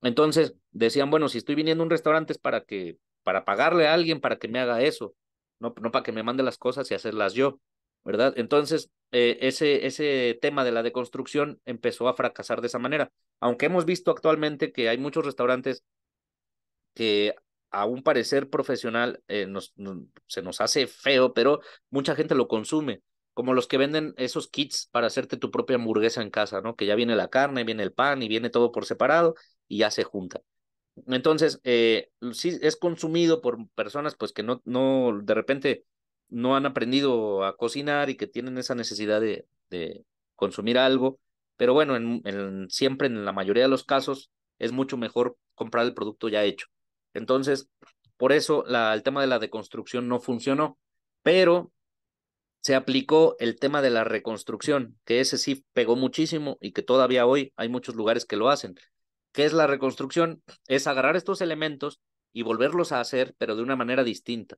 Entonces decían, bueno, si estoy viniendo a un restaurante es para que, para pagarle a alguien para que me haga eso, no, no para que me mande las cosas y hacerlas yo. ¿verdad? Entonces, eh, ese, ese tema de la deconstrucción empezó a fracasar de esa manera. Aunque hemos visto actualmente que hay muchos restaurantes que a un parecer profesional eh, nos, se nos hace feo, pero mucha gente lo consume, como los que venden esos kits para hacerte tu propia hamburguesa en casa, ¿no? Que ya viene la carne, viene el pan y viene todo por separado y ya se junta. Entonces, eh, sí es consumido por personas pues que no, no, de repente no han aprendido a cocinar y que tienen esa necesidad de, consumir algo. Pero bueno, en, siempre en la mayoría de los casos es mucho mejor comprar el producto ya hecho. Entonces, por eso la, el tema de la deconstrucción no funcionó, pero se aplicó el tema de la reconstrucción, que ese sí pegó muchísimo y que todavía hoy hay muchos lugares que lo hacen. ¿Qué es la reconstrucción? Es agarrar estos elementos y volverlos a hacer, pero de una manera distinta.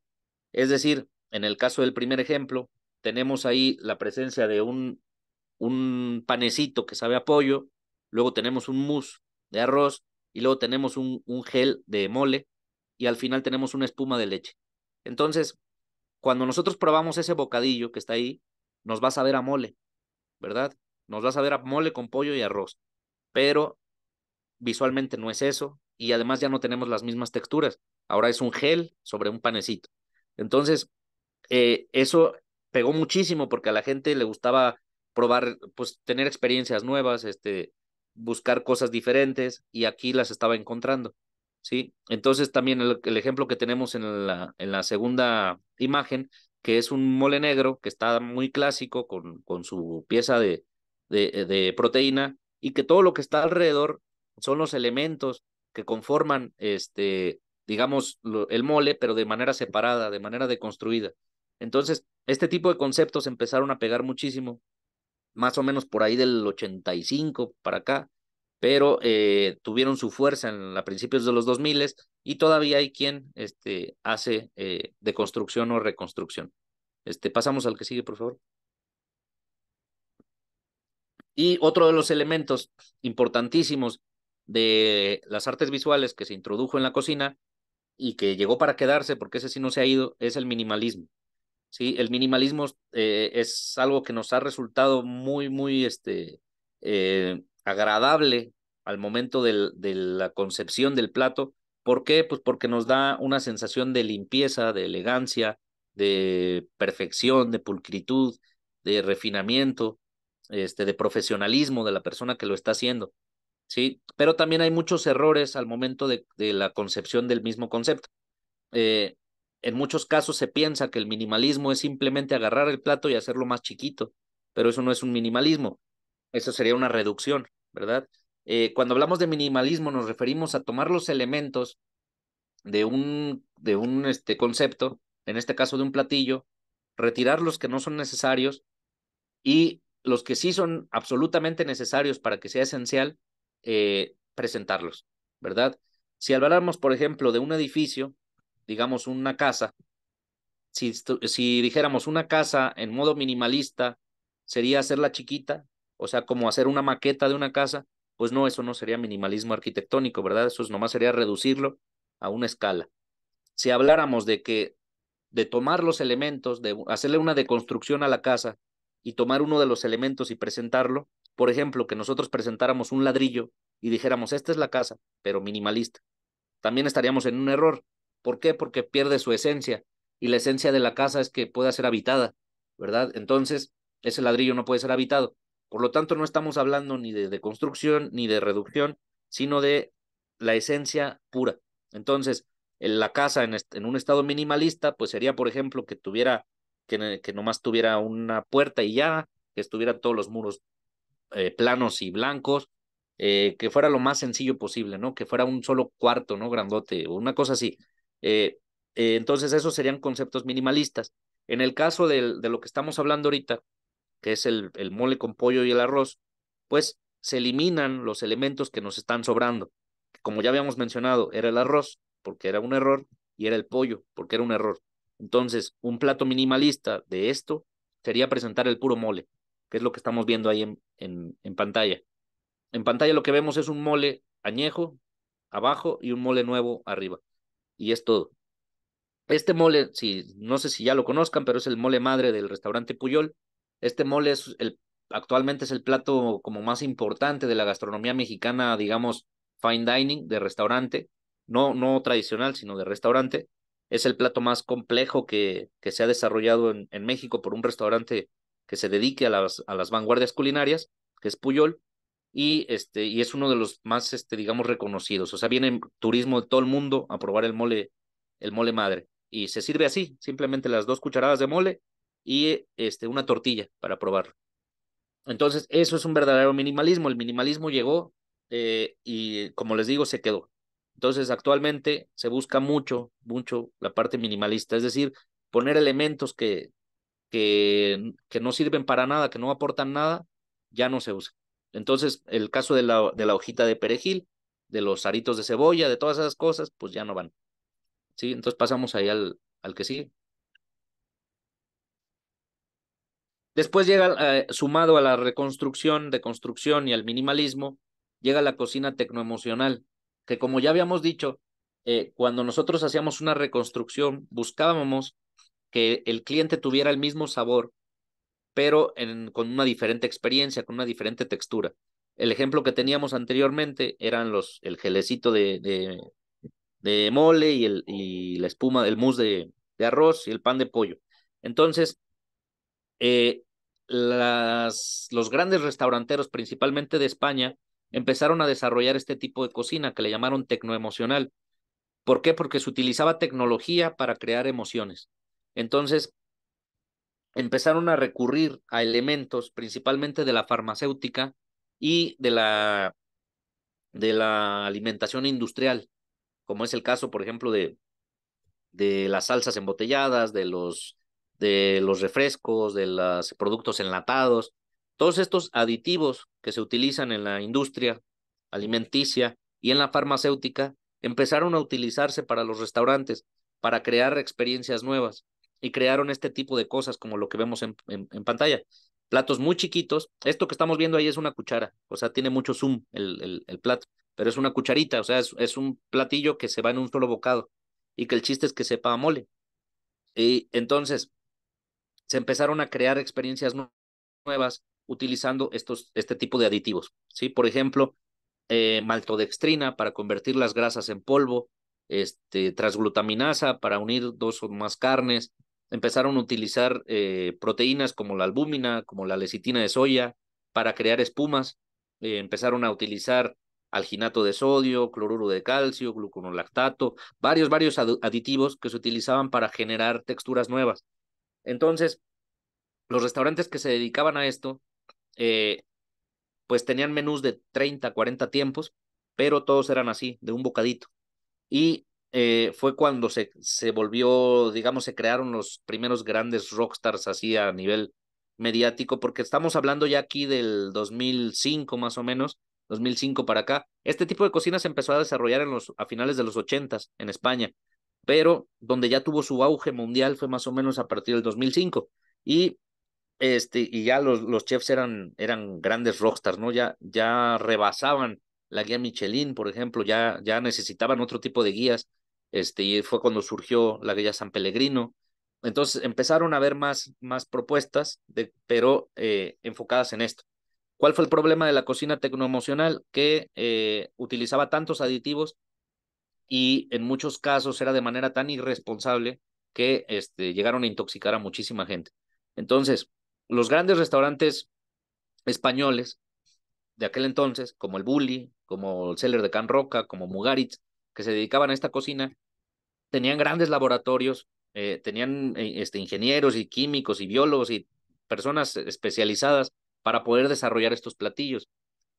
Es decir, en el caso del primer ejemplo, tenemos ahí la presencia de un, un panecito que sabe a pollo, luego tenemos un mousse de arroz y luego tenemos un, un gel de mole y al final tenemos una espuma de leche. Entonces, cuando nosotros probamos ese bocadillo que está ahí, nos va a saber a mole, ¿verdad? Nos va a saber a mole con pollo y arroz, pero visualmente no es eso y además ya no tenemos las mismas texturas. Ahora es un gel sobre un panecito. Entonces, eh, eso pegó muchísimo porque a la gente le gustaba probar, pues tener experiencias nuevas, este, buscar cosas diferentes y aquí las estaba encontrando. ¿sí? Entonces también el, ejemplo que tenemos en la, en la segunda imagen, que es un mole negro que está muy clásico con, con su pieza de, de, de proteína y que todo lo que está alrededor son los elementos que conforman este digamos el mole pero de manera separada de manera deconstruida entonces, este tipo de conceptos empezaron a pegar muchísimo, más o menos por ahí del 85 para acá, pero eh, tuvieron su fuerza en, a principios de los 2000 y todavía hay quien este, hace eh, deconstrucción o reconstrucción. Este, pasamos al que sigue, por favor. Y otro de los elementos importantísimos de las artes visuales que se introdujo en la cocina y que llegó para quedarse, porque ese sí no se ha ido, es el minimalismo. ¿sí? El minimalismo eh, es algo que nos ha resultado muy, muy este, eh, agradable al momento del, de la concepción del plato. ¿Por qué? Pues porque nos da una sensación de limpieza, de elegancia, de perfección, de pulcritud, de refinamiento, este, de profesionalismo de la persona que lo está haciendo. ¿sí? Pero también hay muchos errores al momento de, la concepción del mismo concepto. Eh, en muchos casos se piensa que el minimalismo es simplemente agarrar el plato y hacerlo más chiquito, pero eso no es un minimalismo, eso sería una reducción, ¿verdad? Eh, cuando hablamos de minimalismo nos referimos a tomar los elementos de un, de un este, concepto, en este caso de un platillo, retirar los que no son necesarios y los que sí son absolutamente necesarios para que sea esencial, eh, presentarlos, ¿verdad? Si habláramos, por ejemplo, de un edificio, digamos, una casa, si, si dijéramos una casa en modo minimalista, sería hacerla chiquita, o sea, como hacer una maqueta de una casa, pues no, eso no sería minimalismo arquitectónico, ¿verdad? Eso nomás sería reducirlo a una escala. Si habláramos de que, de tomar los elementos, de hacerle una deconstrucción a la casa y tomar uno de los elementos y presentarlo, por ejemplo, que nosotros presentáramos un ladrillo y dijéramos, esta es la casa, pero minimalista, también estaríamos en un error, ¿Por qué? Porque pierde su esencia y la esencia de la casa es que pueda ser habitada, ¿verdad? Entonces, ese ladrillo no puede ser habitado. Por lo tanto, no estamos hablando ni de, construcción ni de reducción, sino de la esencia pura. Entonces, la casa en, un estado minimalista, pues sería, por ejemplo, que tuviera, que, nomás tuviera una puerta y ya, que estuvieran todos los muros eh, planos y blancos, eh, que fuera lo más sencillo posible, ¿no? Que fuera un solo cuarto, ¿no? Grandote, o una cosa así. Eh, eh, entonces, esos serían conceptos minimalistas. En el caso de lo que estamos hablando ahorita, que es el, mole con pollo y el arroz, pues se eliminan los elementos que nos están sobrando. Como ya habíamos mencionado, era el arroz, porque era un error, y era el pollo, porque era un error. Entonces, un plato minimalista de esto sería presentar el puro mole, que es lo que estamos viendo ahí en pantalla. En pantalla lo que vemos es un mole añejo abajo y un mole nuevo arriba y es todo. Este mole, si no sé si ya lo conozcan, pero es el mole madre del restaurante Puyol. Este mole es el actualmente es el plato como más importante de la gastronomía mexicana, digamos, fine dining de restaurante, no no tradicional, sino de restaurante. Es el plato más complejo que, que se ha desarrollado en, en México por un restaurante que se dedique a las, a las vanguardias culinarias, que es Puyol y, este, y es uno de los más, este, digamos, reconocidos. O sea, viene turismo de todo el mundo a probar el mole, el mole madre. Y se sirve así, simplemente las dos cucharadas de mole y este, una tortilla para probar Entonces, eso es un verdadero minimalismo. El minimalismo llegó eh, y, como les digo, se quedó. Entonces, actualmente se busca mucho, mucho la parte minimalista, es decir, poner elementos que, que, que no sirven para nada, que no aportan nada, ya no se usa. Entonces, el caso de la, de la hojita de perejil, de los aritos de cebolla, de todas esas cosas, pues ya no van. ¿Sí? Entonces pasamos ahí al, al que sigue. Después llega, eh, sumado a la reconstrucción, de construcción y al minimalismo, llega la cocina tecnoemocional, que como ya habíamos dicho, eh, cuando nosotros hacíamos una reconstrucción, buscábamos que el cliente tuviera el mismo sabor pero con una diferente experiencia, con una diferente textura. El ejemplo que teníamos anteriormente eran los, el gelecito de, de, mole y, el, la espuma, del mousse de, arroz y el pan de pollo. Entonces, eh, las, los grandes restauranteros, principalmente de España, empezaron a desarrollar este tipo de cocina que le llamaron tecnoemocional. ¿Por qué? Porque se utilizaba tecnología para crear emociones. Entonces, empezaron a recurrir a elementos principalmente de la farmacéutica y de la, de la alimentación industrial, como es el caso, por ejemplo, de, de las salsas embotelladas, de los, de los refrescos, de los productos enlatados, todos estos aditivos que se utilizan en la industria alimenticia y en la farmacéutica empezaron a utilizarse para los restaurantes para crear experiencias nuevas y crearon este tipo de cosas como lo que vemos en, pantalla. Platos muy chiquitos. Esto que estamos viendo ahí es una cuchara, o sea, tiene mucho zoom el, el, plato, pero es una cucharita, o sea, es, un platillo que se va en un solo bocado y que el chiste es que sepa a mole. Y entonces se empezaron a crear experiencias nuevas utilizando estos, este tipo de aditivos, ¿sí? Por ejemplo, eh, maltodextrina para convertir las grasas en polvo, este, transglutaminasa para unir dos o más carnes, empezaron a utilizar eh, proteínas como la albúmina, como la lecitina de soya, para crear espumas. Eh, empezaron a utilizar alginato de sodio, cloruro de calcio, gluconolactato, varios, varios aditivos que se utilizaban para generar texturas nuevas. Entonces, los restaurantes que se dedicaban a esto, eh, pues tenían menús de 30, 40 tiempos, pero todos eran así, de un bocadito. Y eh, fue cuando se, se volvió, digamos, se crearon los primeros grandes rockstars así a nivel mediático, porque estamos hablando ya aquí del 2005 más o menos, 2005 para acá. Este tipo de cocina se empezó a desarrollar a finales de los 80 en España, pero donde ya tuvo su auge mundial fue más o menos a partir del 2005. Y, este, y ya los, los chefs eran, eran grandes rockstars, ¿no? Ya, ya rebasaban la guía Michelin, por ejemplo, ya, ya necesitaban otro tipo de guías este, y fue cuando surgió la Guía San Pellegrino. Entonces empezaron a haber más, más propuestas, de, pero eh, enfocadas en esto. ¿Cuál fue el problema de la cocina tecnoemocional? Que eh, utilizaba tantos aditivos y en muchos casos era de manera tan irresponsable que este, llegaron a intoxicar a muchísima gente. Entonces, los grandes restaurantes españoles de aquel entonces, como el Bully, como el Celler de Can Roca, como Mugaritz, que se dedicaban a esta cocina, tenían grandes laboratorios, eh, tenían eh, este, ingenieros y químicos y biólogos y personas especializadas para poder desarrollar estos platillos.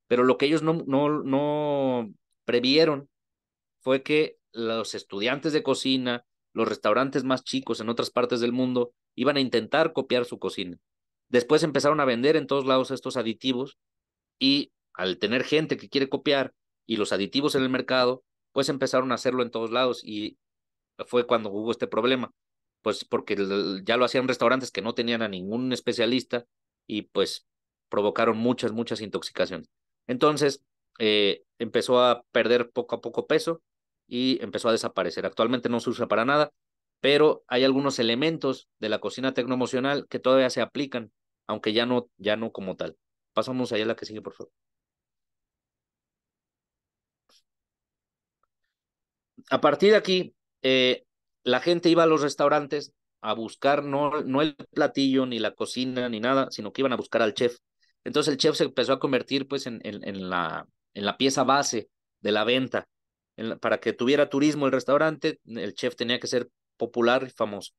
Pero lo que ellos no, no, no previeron fue que los estudiantes de cocina, los restaurantes más chicos en otras partes del mundo, iban a intentar copiar su cocina. Después empezaron a vender en todos lados estos aditivos y al tener gente que quiere copiar y los aditivos en el mercado, pues empezaron a hacerlo en todos lados y fue cuando hubo este problema, pues porque ya lo hacían restaurantes que no tenían a ningún especialista y pues provocaron muchas, muchas intoxicaciones. Entonces, eh, empezó a perder poco a poco peso y empezó a desaparecer. Actualmente no se usa para nada, pero hay algunos elementos de la cocina tecnoemocional que todavía se aplican, aunque ya no, ya no como tal. Pasamos allá a la que sigue, por favor. A partir de aquí, eh, la gente iba a los restaurantes a buscar no, no el platillo, ni la cocina, ni nada, sino que iban a buscar al chef. Entonces el chef se empezó a convertir pues en, en, la, en la pieza base de la venta. para que tuviera turismo el restaurante, el chef tenía que ser popular y famoso.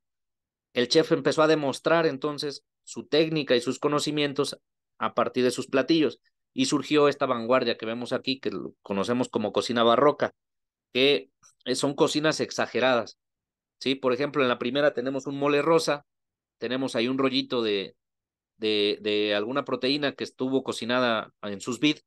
El chef empezó a demostrar entonces su técnica y sus conocimientos a partir de sus platillos y surgió esta vanguardia que vemos aquí, que conocemos como cocina barroca, que eh, son cocinas exageradas. ¿sí? Por ejemplo, en la primera tenemos un mole rosa, tenemos ahí un rollito de, de, alguna proteína que estuvo cocinada en sus vid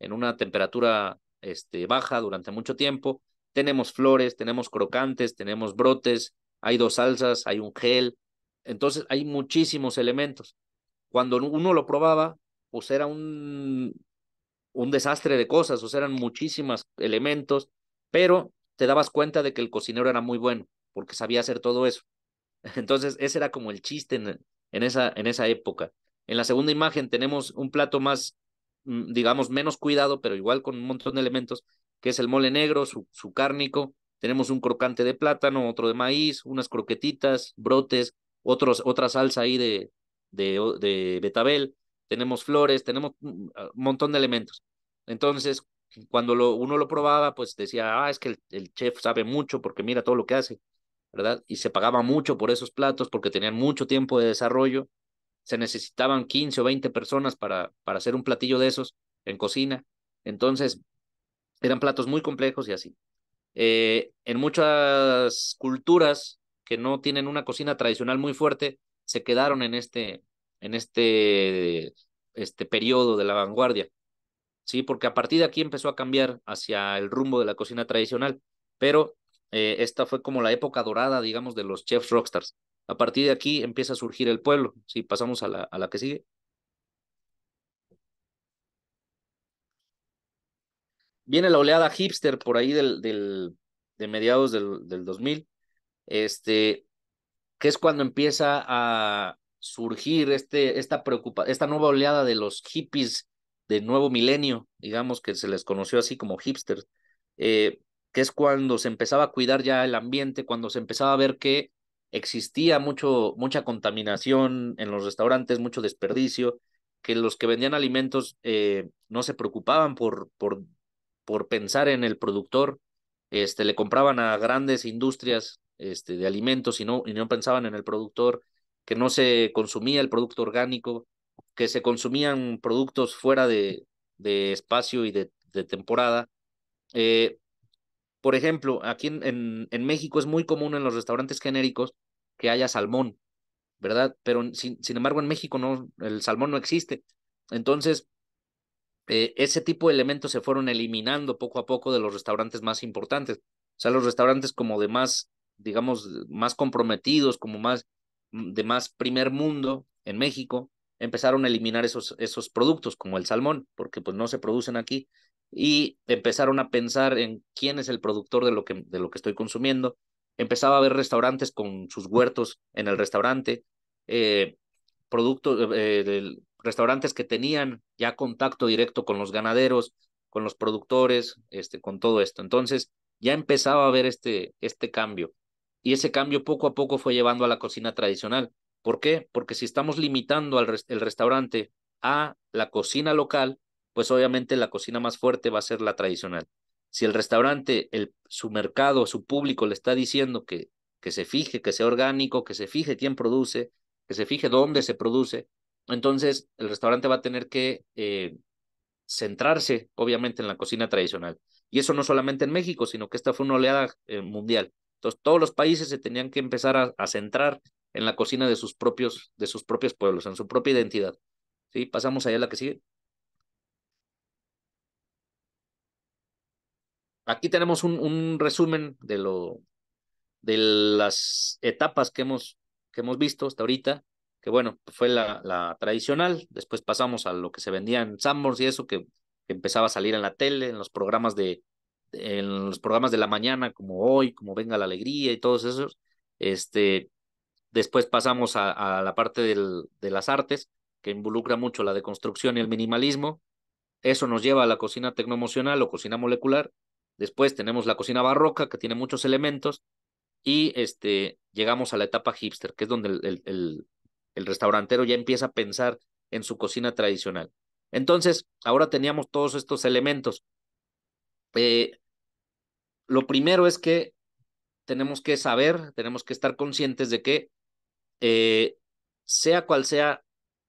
en una temperatura este, baja durante mucho tiempo. Tenemos flores, tenemos crocantes, tenemos brotes, hay dos salsas, hay un gel. Entonces hay muchísimos elementos. Cuando uno lo probaba, pues era un, un desastre de cosas, o sea, eran muchísimos elementos, pero te dabas cuenta de que el cocinero era muy bueno, porque sabía hacer todo eso. Entonces, ese era como el chiste en, en, esa, en esa época. En la segunda imagen tenemos un plato más, mm, digamos, menos cuidado, pero igual con un montón de elementos, que es el mole negro, su, su cárnico. Tenemos un crocante de plátano, otro de maíz, unas croquetitas, brotes, otros, otra salsa ahí de, de, de betabel. Tenemos flores, tenemos un mm, ah, montón de elementos. Entonces, cuando lo, uno lo probaba, pues decía, ah, es que el, chef sabe mucho porque mira todo lo que hace, ¿verdad? Y se pagaba mucho por esos platos porque tenían mucho tiempo de desarrollo. Se necesitaban 15 o 20 personas para, para hacer un platillo de esos en cocina. Entonces, eran platos muy complejos y así. Eh, en muchas culturas que no tienen una cocina tradicional muy fuerte, se quedaron en este, en este, este periodo de la vanguardia. ¿sí? Porque a partir de aquí empezó a cambiar hacia el rumbo de la cocina tradicional, pero eh, esta fue como la época dorada, digamos, de los chefs rockstars. A partir de aquí empieza a surgir el pueblo, si Pasamos a la, a la que sigue. Viene la oleada hipster por ahí del, de mediados del, 2000, este, que es cuando empieza a surgir este, esta, esta nueva oleada de los hippies de nuevo milenio, digamos que se les conoció así como hipsters, eh, que es cuando se empezaba a cuidar ya el ambiente, cuando se empezaba a ver que existía mucho, mucha contaminación en los restaurantes, mucho desperdicio, que los que vendían alimentos eh, no se preocupaban por, por, por pensar en el productor, este, le compraban a grandes industrias este, de alimentos y y no pensaban en el productor, que no se consumía el producto orgánico, que se consumían productos fuera de, espacio y de, temporada. Eh, por ejemplo, aquí en, en, México es muy común en los restaurantes genéricos que haya salmón, ¿verdad? Pero sin, embargo en México no, el salmón no existe. Entonces, eh, ese tipo de elementos se fueron eliminando poco a poco de los restaurantes más importantes. O sea, los restaurantes como de más, digamos, más comprometidos, como más de más primer mundo en México, empezaron a eliminar esos, esos productos, como el salmón, porque pues no se producen aquí, y empezaron a pensar en quién es el productor de lo que, de lo que estoy consumiendo. Empezaba a ver restaurantes con sus huertos en el restaurante, eh, productos, eh, eh, restaurantes que tenían ya contacto directo con los ganaderos, con los productores, este, con todo esto. Entonces ya empezaba a ver este, este cambio y ese cambio poco a poco fue llevando a la cocina tradicional ¿Por qué? Porque si estamos limitando al el restaurante a la cocina local, pues obviamente la cocina más fuerte va a ser la tradicional. Si el restaurante, el, su mercado, su público le está diciendo que, que se fije, que sea orgánico, que se fije quién produce, que se fije dónde se produce, entonces el restaurante va a tener que eh, centrarse, obviamente, en la cocina tradicional. Y eso no solamente en México, sino que esta fue una oleada eh, mundial. Entonces todos los países se tenían que empezar a centrar en la cocina de sus propios, de sus propios pueblos, en su propia identidad. ¿Sí? Pasamos allá a la que sigue. Aquí tenemos un, un resumen de lo de las etapas que hemos, que hemos visto hasta ahorita, que bueno, fue la, la tradicional, después pasamos a lo que se vendía en Sambors y eso que, que empezaba a salir en la tele, en los programas de, en los programas de la mañana, como hoy, como Venga la Alegría y todos esos, este, Después pasamos a, la parte de las artes, que involucra mucho la deconstrucción y el minimalismo. Eso nos lleva a la cocina tecnoemocional o cocina molecular. Después tenemos la cocina barroca, que tiene muchos elementos. Y este, llegamos a la etapa hipster, que es donde el, el, restaurantero ya empieza a pensar en su cocina tradicional. Entonces, ahora teníamos todos estos elementos. Eh, lo primero es que tenemos que saber, tenemos que estar conscientes de que eh, sea cual sea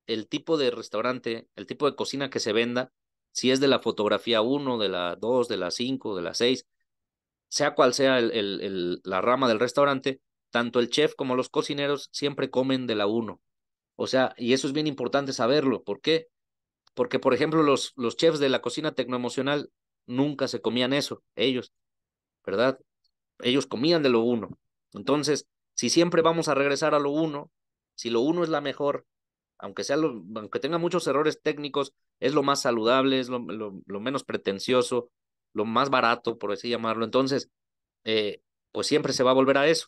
el tipo de restaurante, el tipo de cocina que se venda, si es de la fotografía 1, de la 2, de la 5, de la 6, sea cual sea el, la rama del restaurante, tanto el chef como los cocineros siempre comen de la 1. O sea, y eso es bien importante saberlo. ¿Por qué? Porque, por ejemplo, los, los chefs de la cocina tecnoemocional nunca se comían eso, ellos, ¿verdad? Ellos comían de lo uno. Entonces, si siempre vamos a regresar a lo uno, si lo uno es la mejor, aunque, sea lo, aunque tenga muchos errores técnicos, es lo más saludable, es lo, menos pretencioso, lo más barato, por así llamarlo. Entonces, eh, pues siempre se va a volver a eso.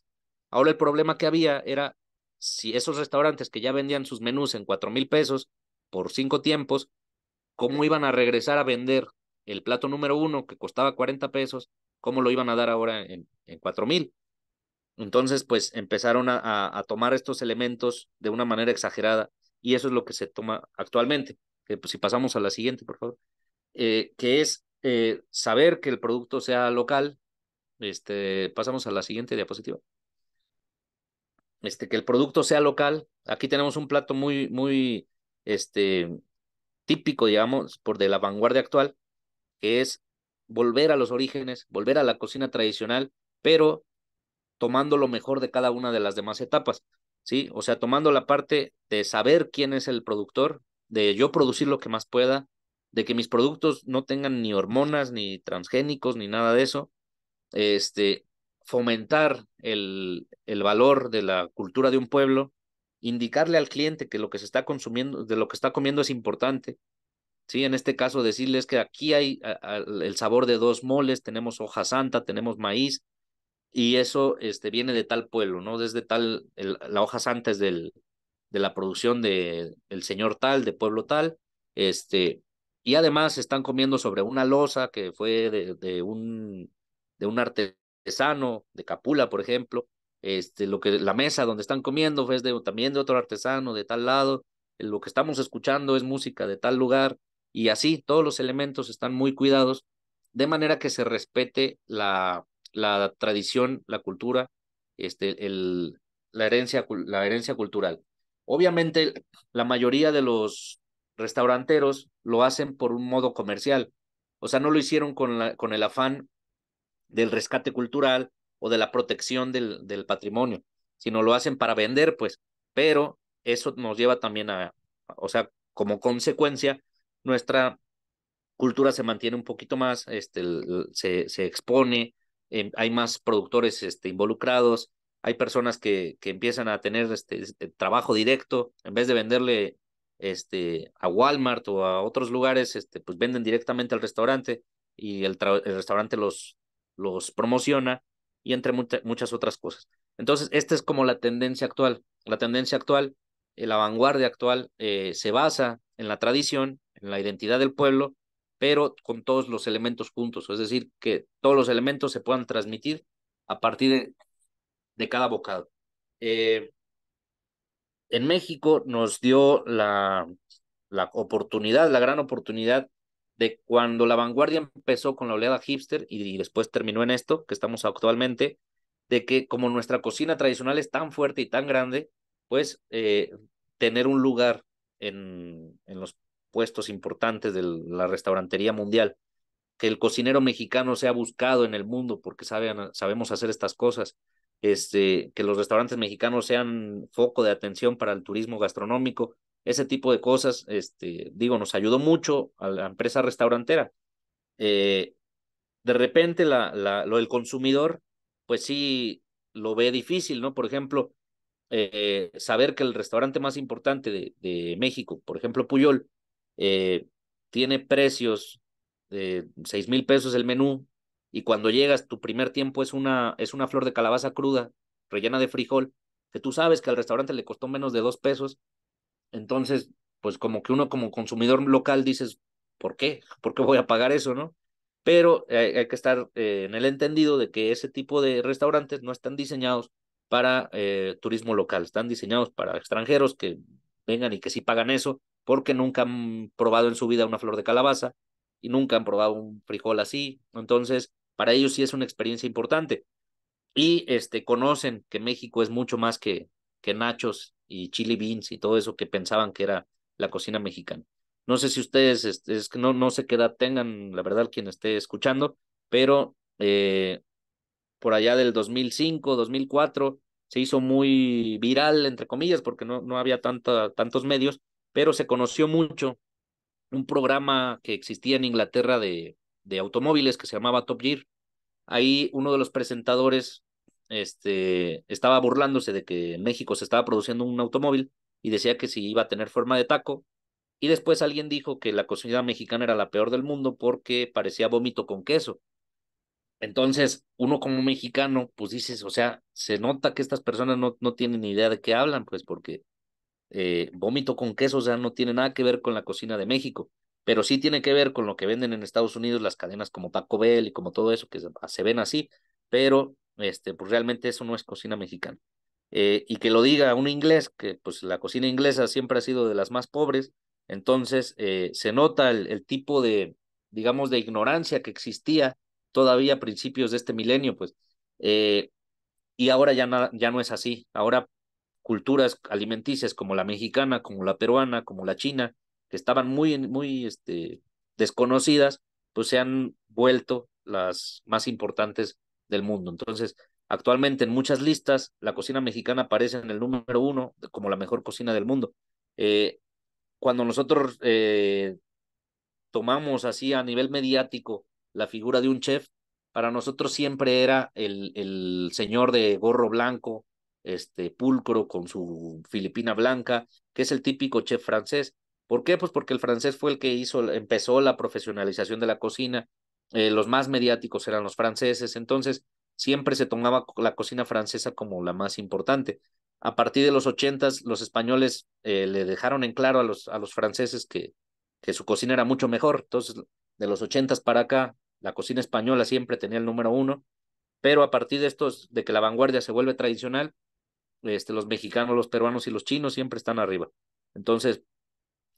Ahora el problema que había era si esos restaurantes que ya vendían sus menús en cuatro mil pesos por cinco tiempos, cómo iban a regresar a vender el plato número uno que costaba 40 pesos, cómo lo iban a dar ahora en, en mil. Entonces, pues empezaron a, tomar estos elementos de una manera exagerada y eso es lo que se toma actualmente. Pues, si pasamos a la siguiente, por favor, eh, que es eh, saber que el producto sea local. Este, pasamos a la siguiente diapositiva. Este, que el producto sea local. Aquí tenemos un plato muy, muy, este, típico, digamos, por de la vanguardia actual, que es volver a los orígenes, volver a la cocina tradicional, pero tomando lo mejor de cada una de las demás etapas, ¿sí? O sea, tomando la parte de saber quién es el productor, de yo producir lo que más pueda, de que mis productos no tengan ni hormonas, ni transgénicos, ni nada de eso, este, fomentar el, el valor de la cultura de un pueblo, indicarle al cliente que lo que se está consumiendo, de lo que está comiendo es importante, ¿sí? En este caso, decirles que aquí hay el sabor de dos moles, tenemos hoja santa, tenemos maíz, y eso este, viene de tal pueblo, ¿no? Desde tal, la hoja santa del, de la producción de el señor tal, de pueblo tal, este, y además están comiendo sobre una losa que fue de, un, de un artesano de Capula, por ejemplo, este, lo que, la mesa donde están comiendo fue de, también de otro artesano de tal lado, lo que estamos escuchando es música de tal lugar, y así todos los elementos están muy cuidados, de manera que se respete la la tradición, la cultura, este, el, la, herencia, la herencia cultural. Obviamente, la mayoría de los restauranteros lo hacen por un modo comercial, o sea, no lo hicieron con, la, con el afán del rescate cultural o de la protección del, del patrimonio, sino lo hacen para vender, pues, pero eso nos lleva también a, o sea, como consecuencia, nuestra cultura se mantiene un poquito más, este, se, se expone, Em, hay más productores este, involucrados, hay personas que, empiezan a tener este, eh, trabajo directo, en vez de venderle este, a Walmart o a otros lugares, este, pues venden directamente al restaurante y el, restaurante los, los promociona y entre muchas otras cosas. Entonces, esta es como la tendencia actual. La tendencia actual, eh, la vanguardia actual, eh, se basa en la tradición, en la identidad del pueblo pero con todos los elementos juntos, es decir, que todos los elementos se puedan transmitir a partir de, cada bocado. Eh, en México nos dio la, la oportunidad, la gran oportunidad de cuando la vanguardia empezó con la oleada hipster y, después terminó en esto que estamos actualmente, de que como nuestra cocina tradicional es tan fuerte y tan grande, pues eh, tener un lugar en, en los puestos importantes de la restaurantería mundial, que el cocinero mexicano sea buscado en el mundo porque sabemos hacer estas cosas, este, que los restaurantes mexicanos sean foco de atención para el turismo gastronómico, ese tipo de cosas, este, digo, nos ayudó mucho a la empresa restaurantera. Eh, de repente la, la, lo del consumidor, pues sí lo ve difícil, ¿no? Por ejemplo, eh, saber que el restaurante más importante de México, por ejemplo, Puyol, eh, tiene precios de 6 mil pesos el menú y cuando llegas tu primer tiempo es una, es una flor de calabaza cruda, rellena de frijol, que tú sabes que al restaurante le costó menos de dos pesos, entonces pues como que uno como consumidor local dices, ¿por qué? ¿Por qué voy a pagar eso, no? Pero eh, hay, que estar eh, en el entendido de que ese tipo de restaurantes no están diseñados para turismo local, están diseñados para extranjeros que vengan y que sí pagan eso porque nunca han probado en su vida una flor de calabaza y nunca han probado un frijol así. Entonces, para ellos sí es una experiencia importante. Y este, conocen que México es mucho más que, que nachos y chili beans y todo eso que pensaban que era la cocina mexicana. No sé si ustedes, este, es, no, no sé qué edad tengan, la verdad, quien esté escuchando, pero eh, por allá del 2005, 2004, se hizo muy viral, entre comillas, porque no, no había tantos medios, pero se conoció mucho un programa que existía en Inglaterra de, automóviles que se llamaba Top Gear. Ahí uno de los presentadores este, estaba burlándose de que en México se estaba produciendo un automóvil y decía que si iba a tener forma de taco. Y después alguien dijo que la cocina mexicana era la peor del mundo porque parecía vómito con queso. Entonces, uno como mexicano, pues dices, o sea, se nota que estas personas no, no tienen ni idea de qué hablan, pues porque eh, vómito con queso, o sea, no tiene nada que ver con la cocina de México, pero sí tiene que ver con lo que venden en Estados Unidos las cadenas como Taco Bell y como todo eso, que se, ah, ven así, pero este, pues realmente eso no es cocina mexicana. Eh, y que lo diga un inglés, que pues la cocina inglesa siempre ha sido de las más pobres, entonces eh, se nota el, tipo de, digamos, de ignorancia que existía todavía a principios de este milenio, pues. y ahora ya, ya no es así. Ahora culturas alimenticias como la mexicana, como la peruana, como la china, que estaban muy, muy este, desconocidas, pues se han vuelto las más importantes del mundo. Entonces, actualmente en muchas listas, la cocina mexicana aparece en el número uno como la mejor cocina del mundo. Eh, cuando nosotros eh, tomamos así a nivel mediático la figura de un chef, para nosotros siempre era el, el señor de gorro blanco, este, pulcro, con su filipina blanca, que es el típico chef francés. ¿Por qué? Pues porque el francés fue el que hizo, empezó la profesionalización de la cocina. Eh, los más mediáticos eran los franceses, entonces siempre se tomaba la cocina francesa como la más importante. A partir de los ochentas, los españoles eh, le dejaron en claro a los, a los franceses que, que su cocina era mucho mejor. Entonces, de los ochentas para acá, la cocina española siempre tenía el número uno, pero a partir de estos, de que la vanguardia se vuelve tradicional, este, los mexicanos, los peruanos y los chinos siempre están arriba. Entonces,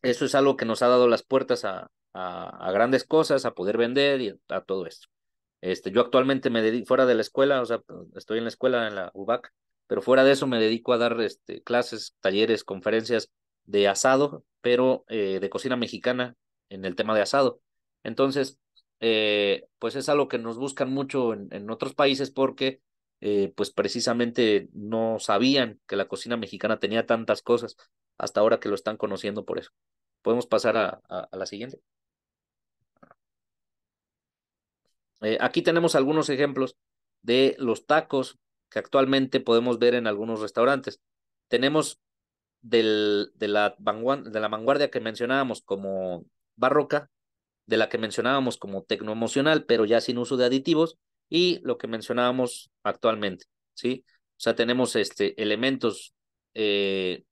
eso es algo que nos ha dado las puertas a, grandes cosas, a poder vender y a, todo esto. Este, yo actualmente me dedico fuera de la escuela, o sea, estoy en la escuela en la UBAC, pero fuera de eso me dedico a dar este, clases, talleres, conferencias de asado, pero eh, de cocina mexicana en el tema de asado. Entonces, eh, pues es algo que nos buscan mucho en otros países porque eh, pues precisamente no sabían que la cocina mexicana tenía tantas cosas hasta ahora que lo están conociendo por eso. Podemos pasar a, la siguiente. Eh, aquí tenemos algunos ejemplos de los tacos que actualmente podemos ver en algunos restaurantes. Tenemos del, de, la de la vanguardia que mencionábamos como barroca, de la que mencionábamos como tecnoemocional, pero ya sin uso de aditivos, y lo que mencionábamos actualmente, ¿sí? O sea, tenemos este, elementos eh,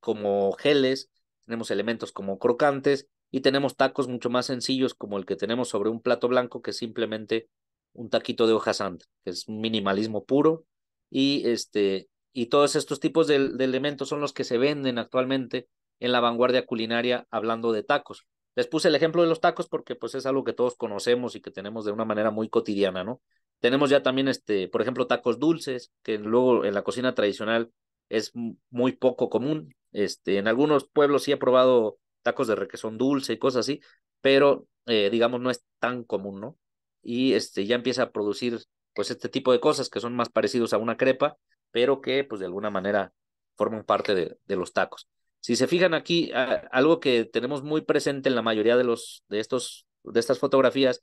como geles, tenemos elementos como crocantes y tenemos tacos mucho más sencillos como el que tenemos sobre un plato blanco que es simplemente un taquito de hoja santa, que es minimalismo puro y este y todos estos tipos de elementos son los que se venden actualmente en la vanguardia culinaria hablando de tacos. Les puse el ejemplo de los tacos porque pues es algo que todos conocemos y que tenemos de una manera muy cotidiana, ¿no? Tenemos ya también, este, por ejemplo, tacos dulces, que luego en la cocina tradicional es muy poco común. Este, en algunos pueblos sí he probado tacos de requesón dulce y cosas así, pero eh, digamos no es tan común, ¿no? Y este, ya empieza a producir pues este tipo de cosas que son más parecidos a una crepa, pero que pues de alguna manera forman parte de los tacos. Si se fijan aquí, algo que tenemos muy presente en la mayoría de, los, de, estos, de estas fotografías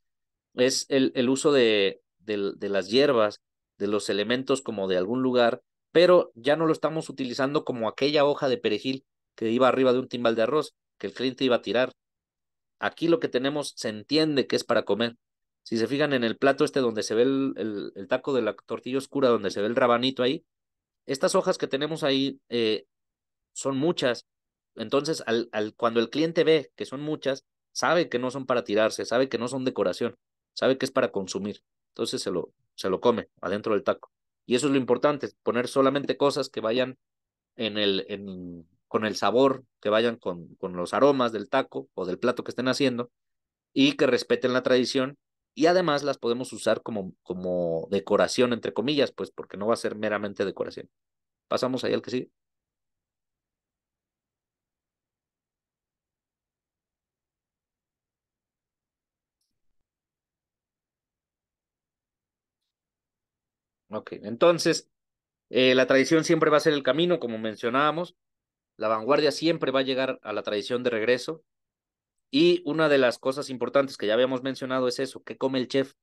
es el, el uso de, de, las hierbas, de los elementos como de algún lugar, pero ya no lo estamos utilizando como aquella hoja de perejil que iba arriba de un timbal de arroz, que el cliente iba a tirar. Aquí lo que tenemos se entiende que es para comer. Si se fijan en el plato este donde se ve el, el, taco de la tortilla oscura, donde se ve el rabanito ahí, estas hojas que tenemos ahí eh, son muchas. Entonces, al, al, cuando el cliente ve que son muchas, sabe que no son para tirarse, sabe que no son decoración, sabe que es para consumir. Entonces se lo, se lo come adentro del taco. Y eso es lo importante, poner solamente cosas que vayan en el, en, con el sabor, que vayan con, con los aromas del taco o del plato que estén haciendo y que respeten la tradición y además las podemos usar como, como decoración, entre comillas, pues porque no va a ser meramente decoración. Pasamos ahí al que sí Ok, entonces, eh, la tradición siempre va a ser el camino, como mencionábamos. La vanguardia siempre va a llegar a la tradición de regreso. Y una de las cosas importantes que ya habíamos mencionado es eso, ¿qué come el chef?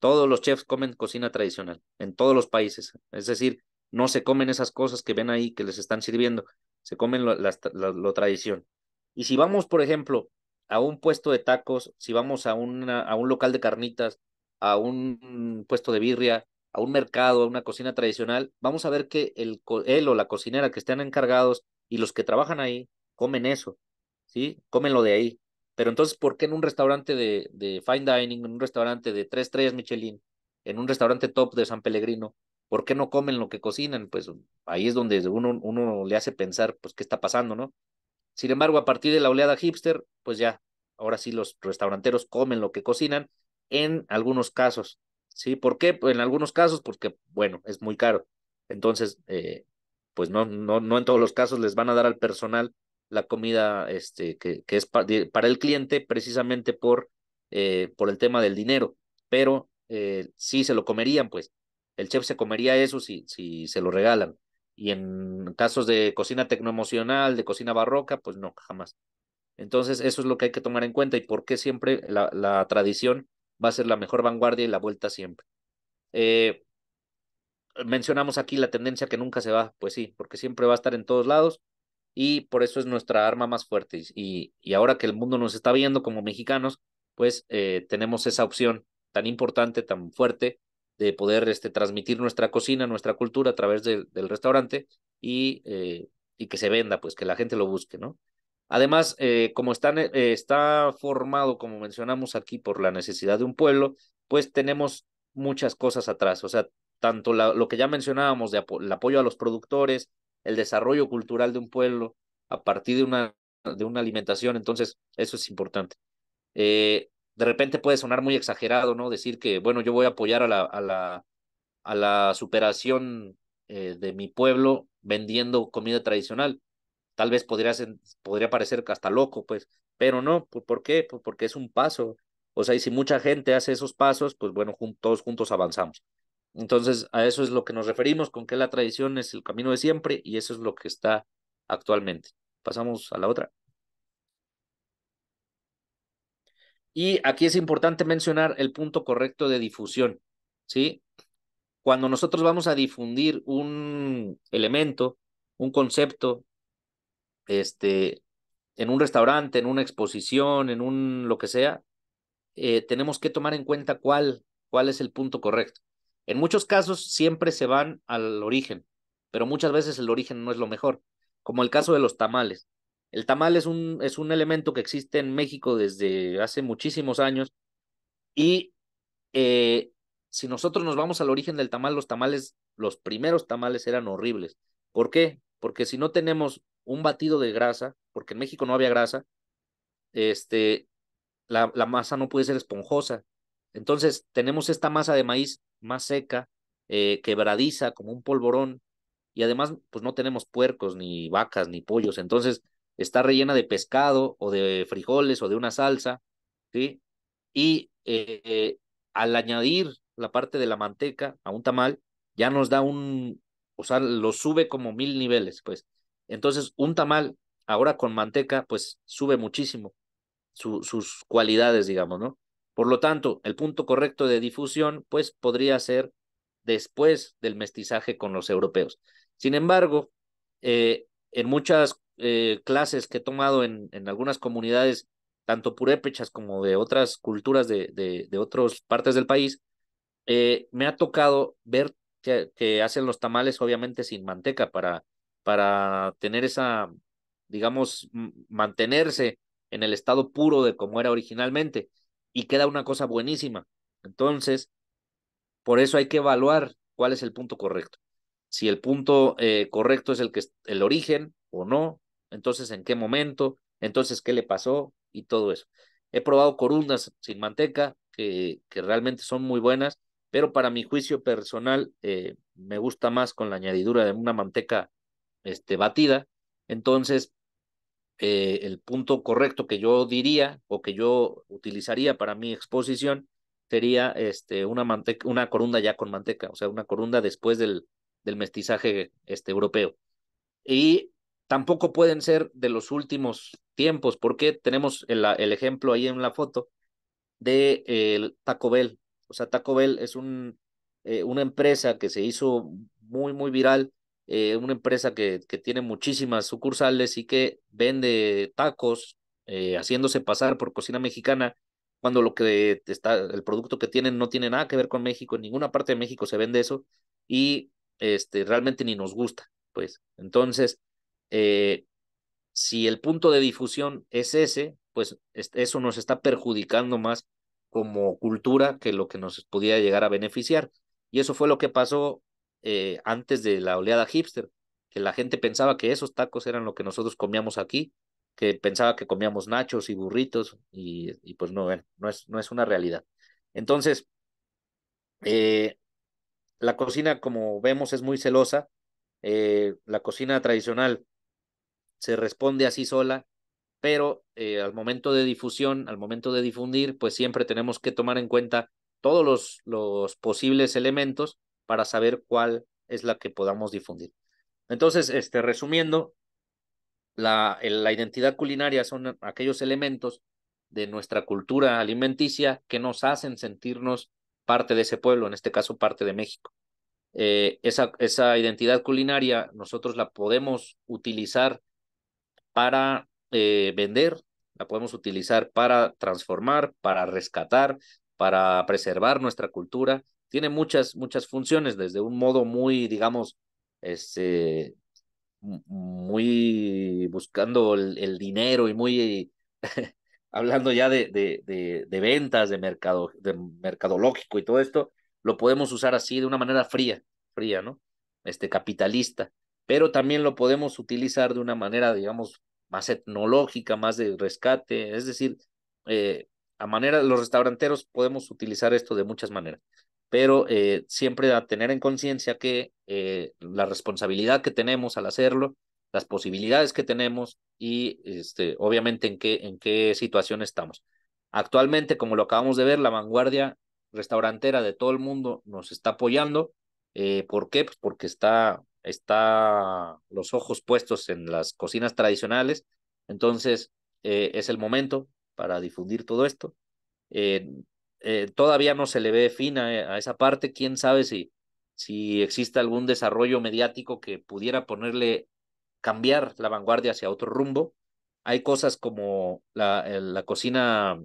Todos los chefs comen cocina tradicional en todos los países. Es decir, no se comen esas cosas que ven ahí que les están sirviendo, se comen lo, la, tradición. Y si vamos, por ejemplo, a un puesto de tacos, si vamos a, a un local de carnitas, a un puesto de birria, a un mercado, a una cocina tradicional, vamos a ver que el, él o la cocinera que estén encargados y los que trabajan ahí comen eso, ¿sí? Comen lo de ahí. Pero entonces, ¿por qué en un restaurante de, de fine dining, en un restaurante de tres estrellas Michelin, en un restaurante top de San Pellegrino, ¿por qué no comen lo que cocinan? Pues ahí es donde uno, uno le hace pensar, pues, qué está pasando, ¿no? Sin embargo, a partir de la oleada hipster, pues ya, ahora sí los restauranteros comen lo que cocinan en algunos casos. ¿sí? ¿Por qué? Pues en algunos casos, porque, bueno, es muy caro. Entonces, eh, pues no, no, no en todos los casos les van a dar al personal la comida este, que, que es para el cliente precisamente por, eh, por el tema del dinero, pero eh, sí se lo comerían, pues el chef se comería eso si, si se lo regalan. Y en casos de cocina tecnoemocional, de cocina barroca, pues no, jamás. Entonces, eso es lo que hay que tomar en cuenta y por qué siempre la, la tradición va a ser la mejor vanguardia y la vuelta siempre. Eh, mencionamos aquí la tendencia que nunca se va, pues sí, porque siempre va a estar en todos lados y por eso es nuestra arma más fuerte. Y, y ahora que el mundo nos está viendo como mexicanos, pues eh, tenemos esa opción tan importante, tan fuerte, de poder este, transmitir nuestra cocina, nuestra cultura a través del restaurante y, eh, y que se venda, pues que la gente lo busque, ¿no? Además, eh, como eh, está formado, como mencionamos aquí, por la necesidad de un pueblo, pues tenemos muchas cosas atrás. O sea, tanto lo que ya mencionábamos de el apoyo a los productores, el desarrollo cultural de un pueblo a partir de una, de una alimentación. Entonces, eso es importante. Eh, de repente puede sonar muy exagerado, ¿no? Decir que, bueno, yo voy a apoyar a la, la, a la superación de mi pueblo vendiendo comida tradicional tal vez podría, parecer podría parecer hasta loco, pues, pero no, ¿por qué? Pues, porque es un paso. O sea, y si mucha gente hace esos pasos, pues bueno, juntos, todos juntos avanzamos. Entonces, a eso es lo que nos referimos, con que la tradición es el camino de siempre y eso es lo que está actualmente. Pasamos a la otra. Y aquí es importante mencionar el punto correcto de difusión, ¿sí? Cuando nosotros vamos a difundir un elemento, un concepto, este, en un restaurante, en una exposición, en un lo que sea, eh, tenemos que tomar en cuenta cuál, cuál es el punto correcto. En muchos casos siempre se van al origen, pero muchas veces el origen no es lo mejor, como el caso de los tamales. El tamal es un, es un elemento que existe en México desde hace muchísimos años y eh, si nosotros nos vamos al origen del tamal, los tamales, los primeros tamales eran horribles. ¿Por qué? Porque si no tenemos un batido de grasa, porque en México no había grasa, este, la, la masa no puede ser esponjosa. Entonces, tenemos esta masa de maíz más seca, eh, quebradiza, como un polvorón, y además, pues no tenemos puercos, ni vacas, ni pollos. Entonces, está rellena de pescado o de frijoles o de una salsa, ¿sí? Y eh, al añadir la parte de la manteca a un tamal, ya nos da un, o sea, lo sube como mil niveles, pues. Entonces, un tamal ahora con manteca, pues sube muchísimo sus cualidades, digamos, ¿no? Por lo tanto, el punto correcto de difusión, pues podría ser después del mestizaje con los europeos. Sin embargo, eh, en muchas eh, clases que he tomado en, en, algunas comunidades, tanto purépechas como de otras culturas de, de, otras partes del país, eh, me ha tocado ver que, hacen los tamales obviamente sin manteca para para tener esa, digamos, mantenerse en el estado puro de como era originalmente y queda una cosa buenísima. Entonces, por eso hay que evaluar cuál es el punto correcto. Si el punto eh, correcto es el que el origen o no, entonces en qué momento, entonces qué le pasó y todo eso. He probado corundas sin manteca que, que realmente son muy buenas, pero para mi juicio personal eh, me gusta más con la añadidura de una manteca este, batida. Entonces, eh, el punto correcto que yo diría o que yo utilizaría para mi exposición sería este, una, una corunda ya con manteca, o sea, una corunda después del, del mestizaje este, europeo. Y tampoco pueden ser de los últimos tiempos, porque tenemos el, ejemplo ahí en la foto de el Taco Bell. O sea, Taco Bell es un, eh, una empresa que se hizo muy, muy viral eh, una empresa que, tiene muchísimas sucursales y que vende tacos eh, haciéndose pasar por cocina mexicana cuando lo que está, el producto que tienen no tiene nada que ver con México, en ninguna parte de México se vende eso y este, realmente ni nos gusta, pues. Entonces, eh, si el punto de difusión es ese, pues eso nos está perjudicando más como cultura que lo que nos podía llegar a beneficiar. Y eso fue lo que pasó eh, antes de la oleada hipster, que la gente pensaba que esos tacos eran lo que nosotros comíamos aquí, que pensaba que comíamos nachos y burritos, y, pues no, no es, no es una realidad. Entonces, eh, la cocina, como vemos, es muy celosa. Eh, la cocina tradicional se responde así sola, pero al momento de difusión, al momento de difundir, pues siempre tenemos que tomar en cuenta todos los, los posibles elementos para saber cuál es la que podamos difundir. Entonces, este, resumiendo, la, la identidad culinaria son aquellos elementos de nuestra cultura alimenticia que nos hacen sentirnos parte de ese pueblo, en este caso parte de México. Eh, esa, esa identidad culinaria nosotros la podemos utilizar para eh, vender, la podemos utilizar para transformar, para rescatar, para preservar nuestra cultura tiene muchas, muchas funciones, desde un modo muy, digamos, este, muy buscando el, dinero y muy hablando ya de, de, de, ventas, de mercado, de mercadológico y todo esto, lo podemos usar así de una manera fría, fría, ¿no? Este capitalista, pero también lo podemos utilizar de una manera, digamos, más etnológica, más de rescate, es decir, eh, a manera, los restauranteros podemos utilizar esto de muchas maneras pero eh, siempre a tener en conciencia que eh, la responsabilidad que tenemos al hacerlo, las posibilidades que tenemos y este, obviamente en qué, en qué situación estamos. Actualmente, como lo acabamos de ver, la vanguardia restaurantera de todo el mundo nos está apoyando. Eh, ¿Por qué? Pues porque está, está los ojos puestos en las cocinas tradicionales. Entonces, es el momento para difundir todo esto. Eh, todavía no se le ve fin a, eh, a, esa parte. Quién sabe si, si existe algún desarrollo mediático que pudiera ponerle, cambiar la vanguardia hacia otro rumbo. Hay cosas como la, la cocina,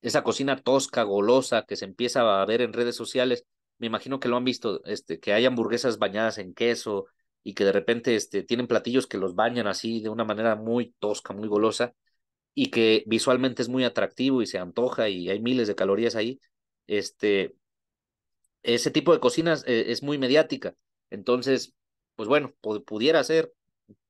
esa cocina tosca, golosa, que se empieza a ver en redes sociales. Me imagino que lo han visto, este, que hay hamburguesas bañadas en queso y que de repente este, tienen platillos que los bañan así de una manera muy tosca, muy golosa y que visualmente es muy atractivo y se antoja y hay miles de calorías ahí, este, ese tipo de cocinas eh, es, muy mediática. Entonces, pues bueno, pudiera ser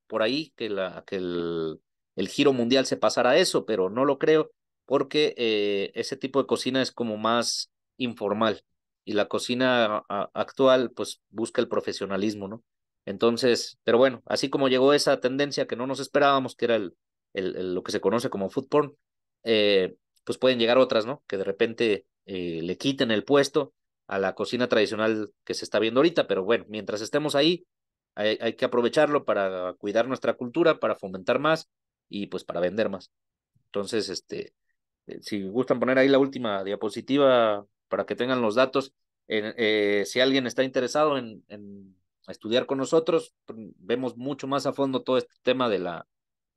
por ahí que, la, que el, el, giro mundial se pasara a eso, pero no lo creo porque eh, ese tipo de cocina es como más informal y la cocina actual pues busca el profesionalismo, ¿no? Entonces, pero bueno, así como llegó esa tendencia que no nos esperábamos, que era el, lo que se conoce como food porn, eh, pues pueden llegar otras, ¿no? Que de repente eh, le quiten el puesto a la cocina tradicional que se está viendo ahorita, pero bueno, mientras estemos ahí, hay, que aprovecharlo para cuidar nuestra cultura, para fomentar más y pues para vender más. Entonces, este, eh, si gustan poner ahí la última diapositiva para que tengan los datos, si alguien está interesado en, en, estudiar con nosotros, pues, vemos mucho más a fondo todo este tema de la,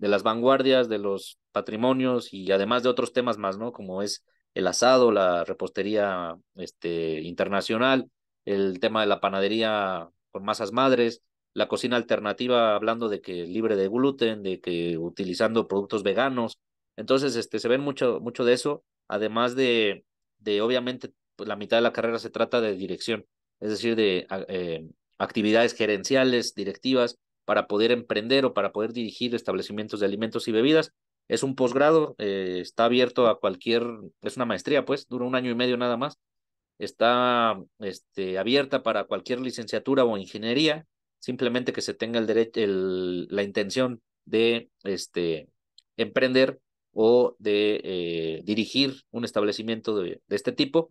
de las vanguardias, de los patrimonios y además de otros temas más, ¿no? Como es el asado, la repostería este, internacional, el tema de la panadería con masas madres, la cocina alternativa, hablando de que libre de gluten, de que utilizando productos veganos. Entonces, este, se ven mucho, mucho de eso, además de, de obviamente, pues, la mitad de la carrera se trata de dirección, es decir, de eh, actividades gerenciales, directivas, para poder emprender o para poder dirigir establecimientos de alimentos y bebidas. Es un posgrado, eh, está abierto a cualquier, es una maestría, pues, dura un año y medio nada más. Está este, abierta para cualquier licenciatura o ingeniería, simplemente que se tenga el derecho, el, la intención de este, emprender o de eh, dirigir un establecimiento de este tipo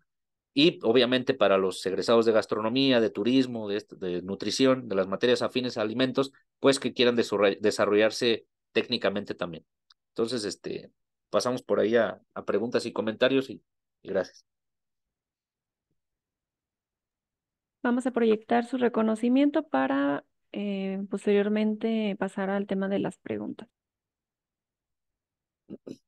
y obviamente para los egresados de gastronomía, de turismo, de, de nutrición, de las materias afines a alimentos, pues que quieran desarrollarse técnicamente también. Entonces, este, pasamos por ahí a, preguntas y comentarios y, gracias. Vamos a proyectar su reconocimiento para eh, posteriormente pasar al tema de las preguntas.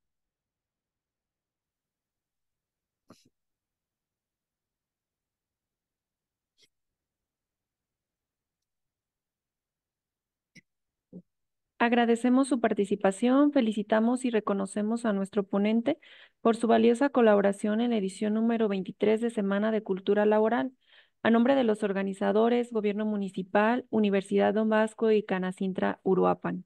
Agradecemos su participación, felicitamos y reconocemos a nuestro ponente por su valiosa colaboración en la edición número 23 de Semana de Cultura Laboral. A nombre de los organizadores, Gobierno Municipal, Universidad Don Vasco y Canacintra Uruapan.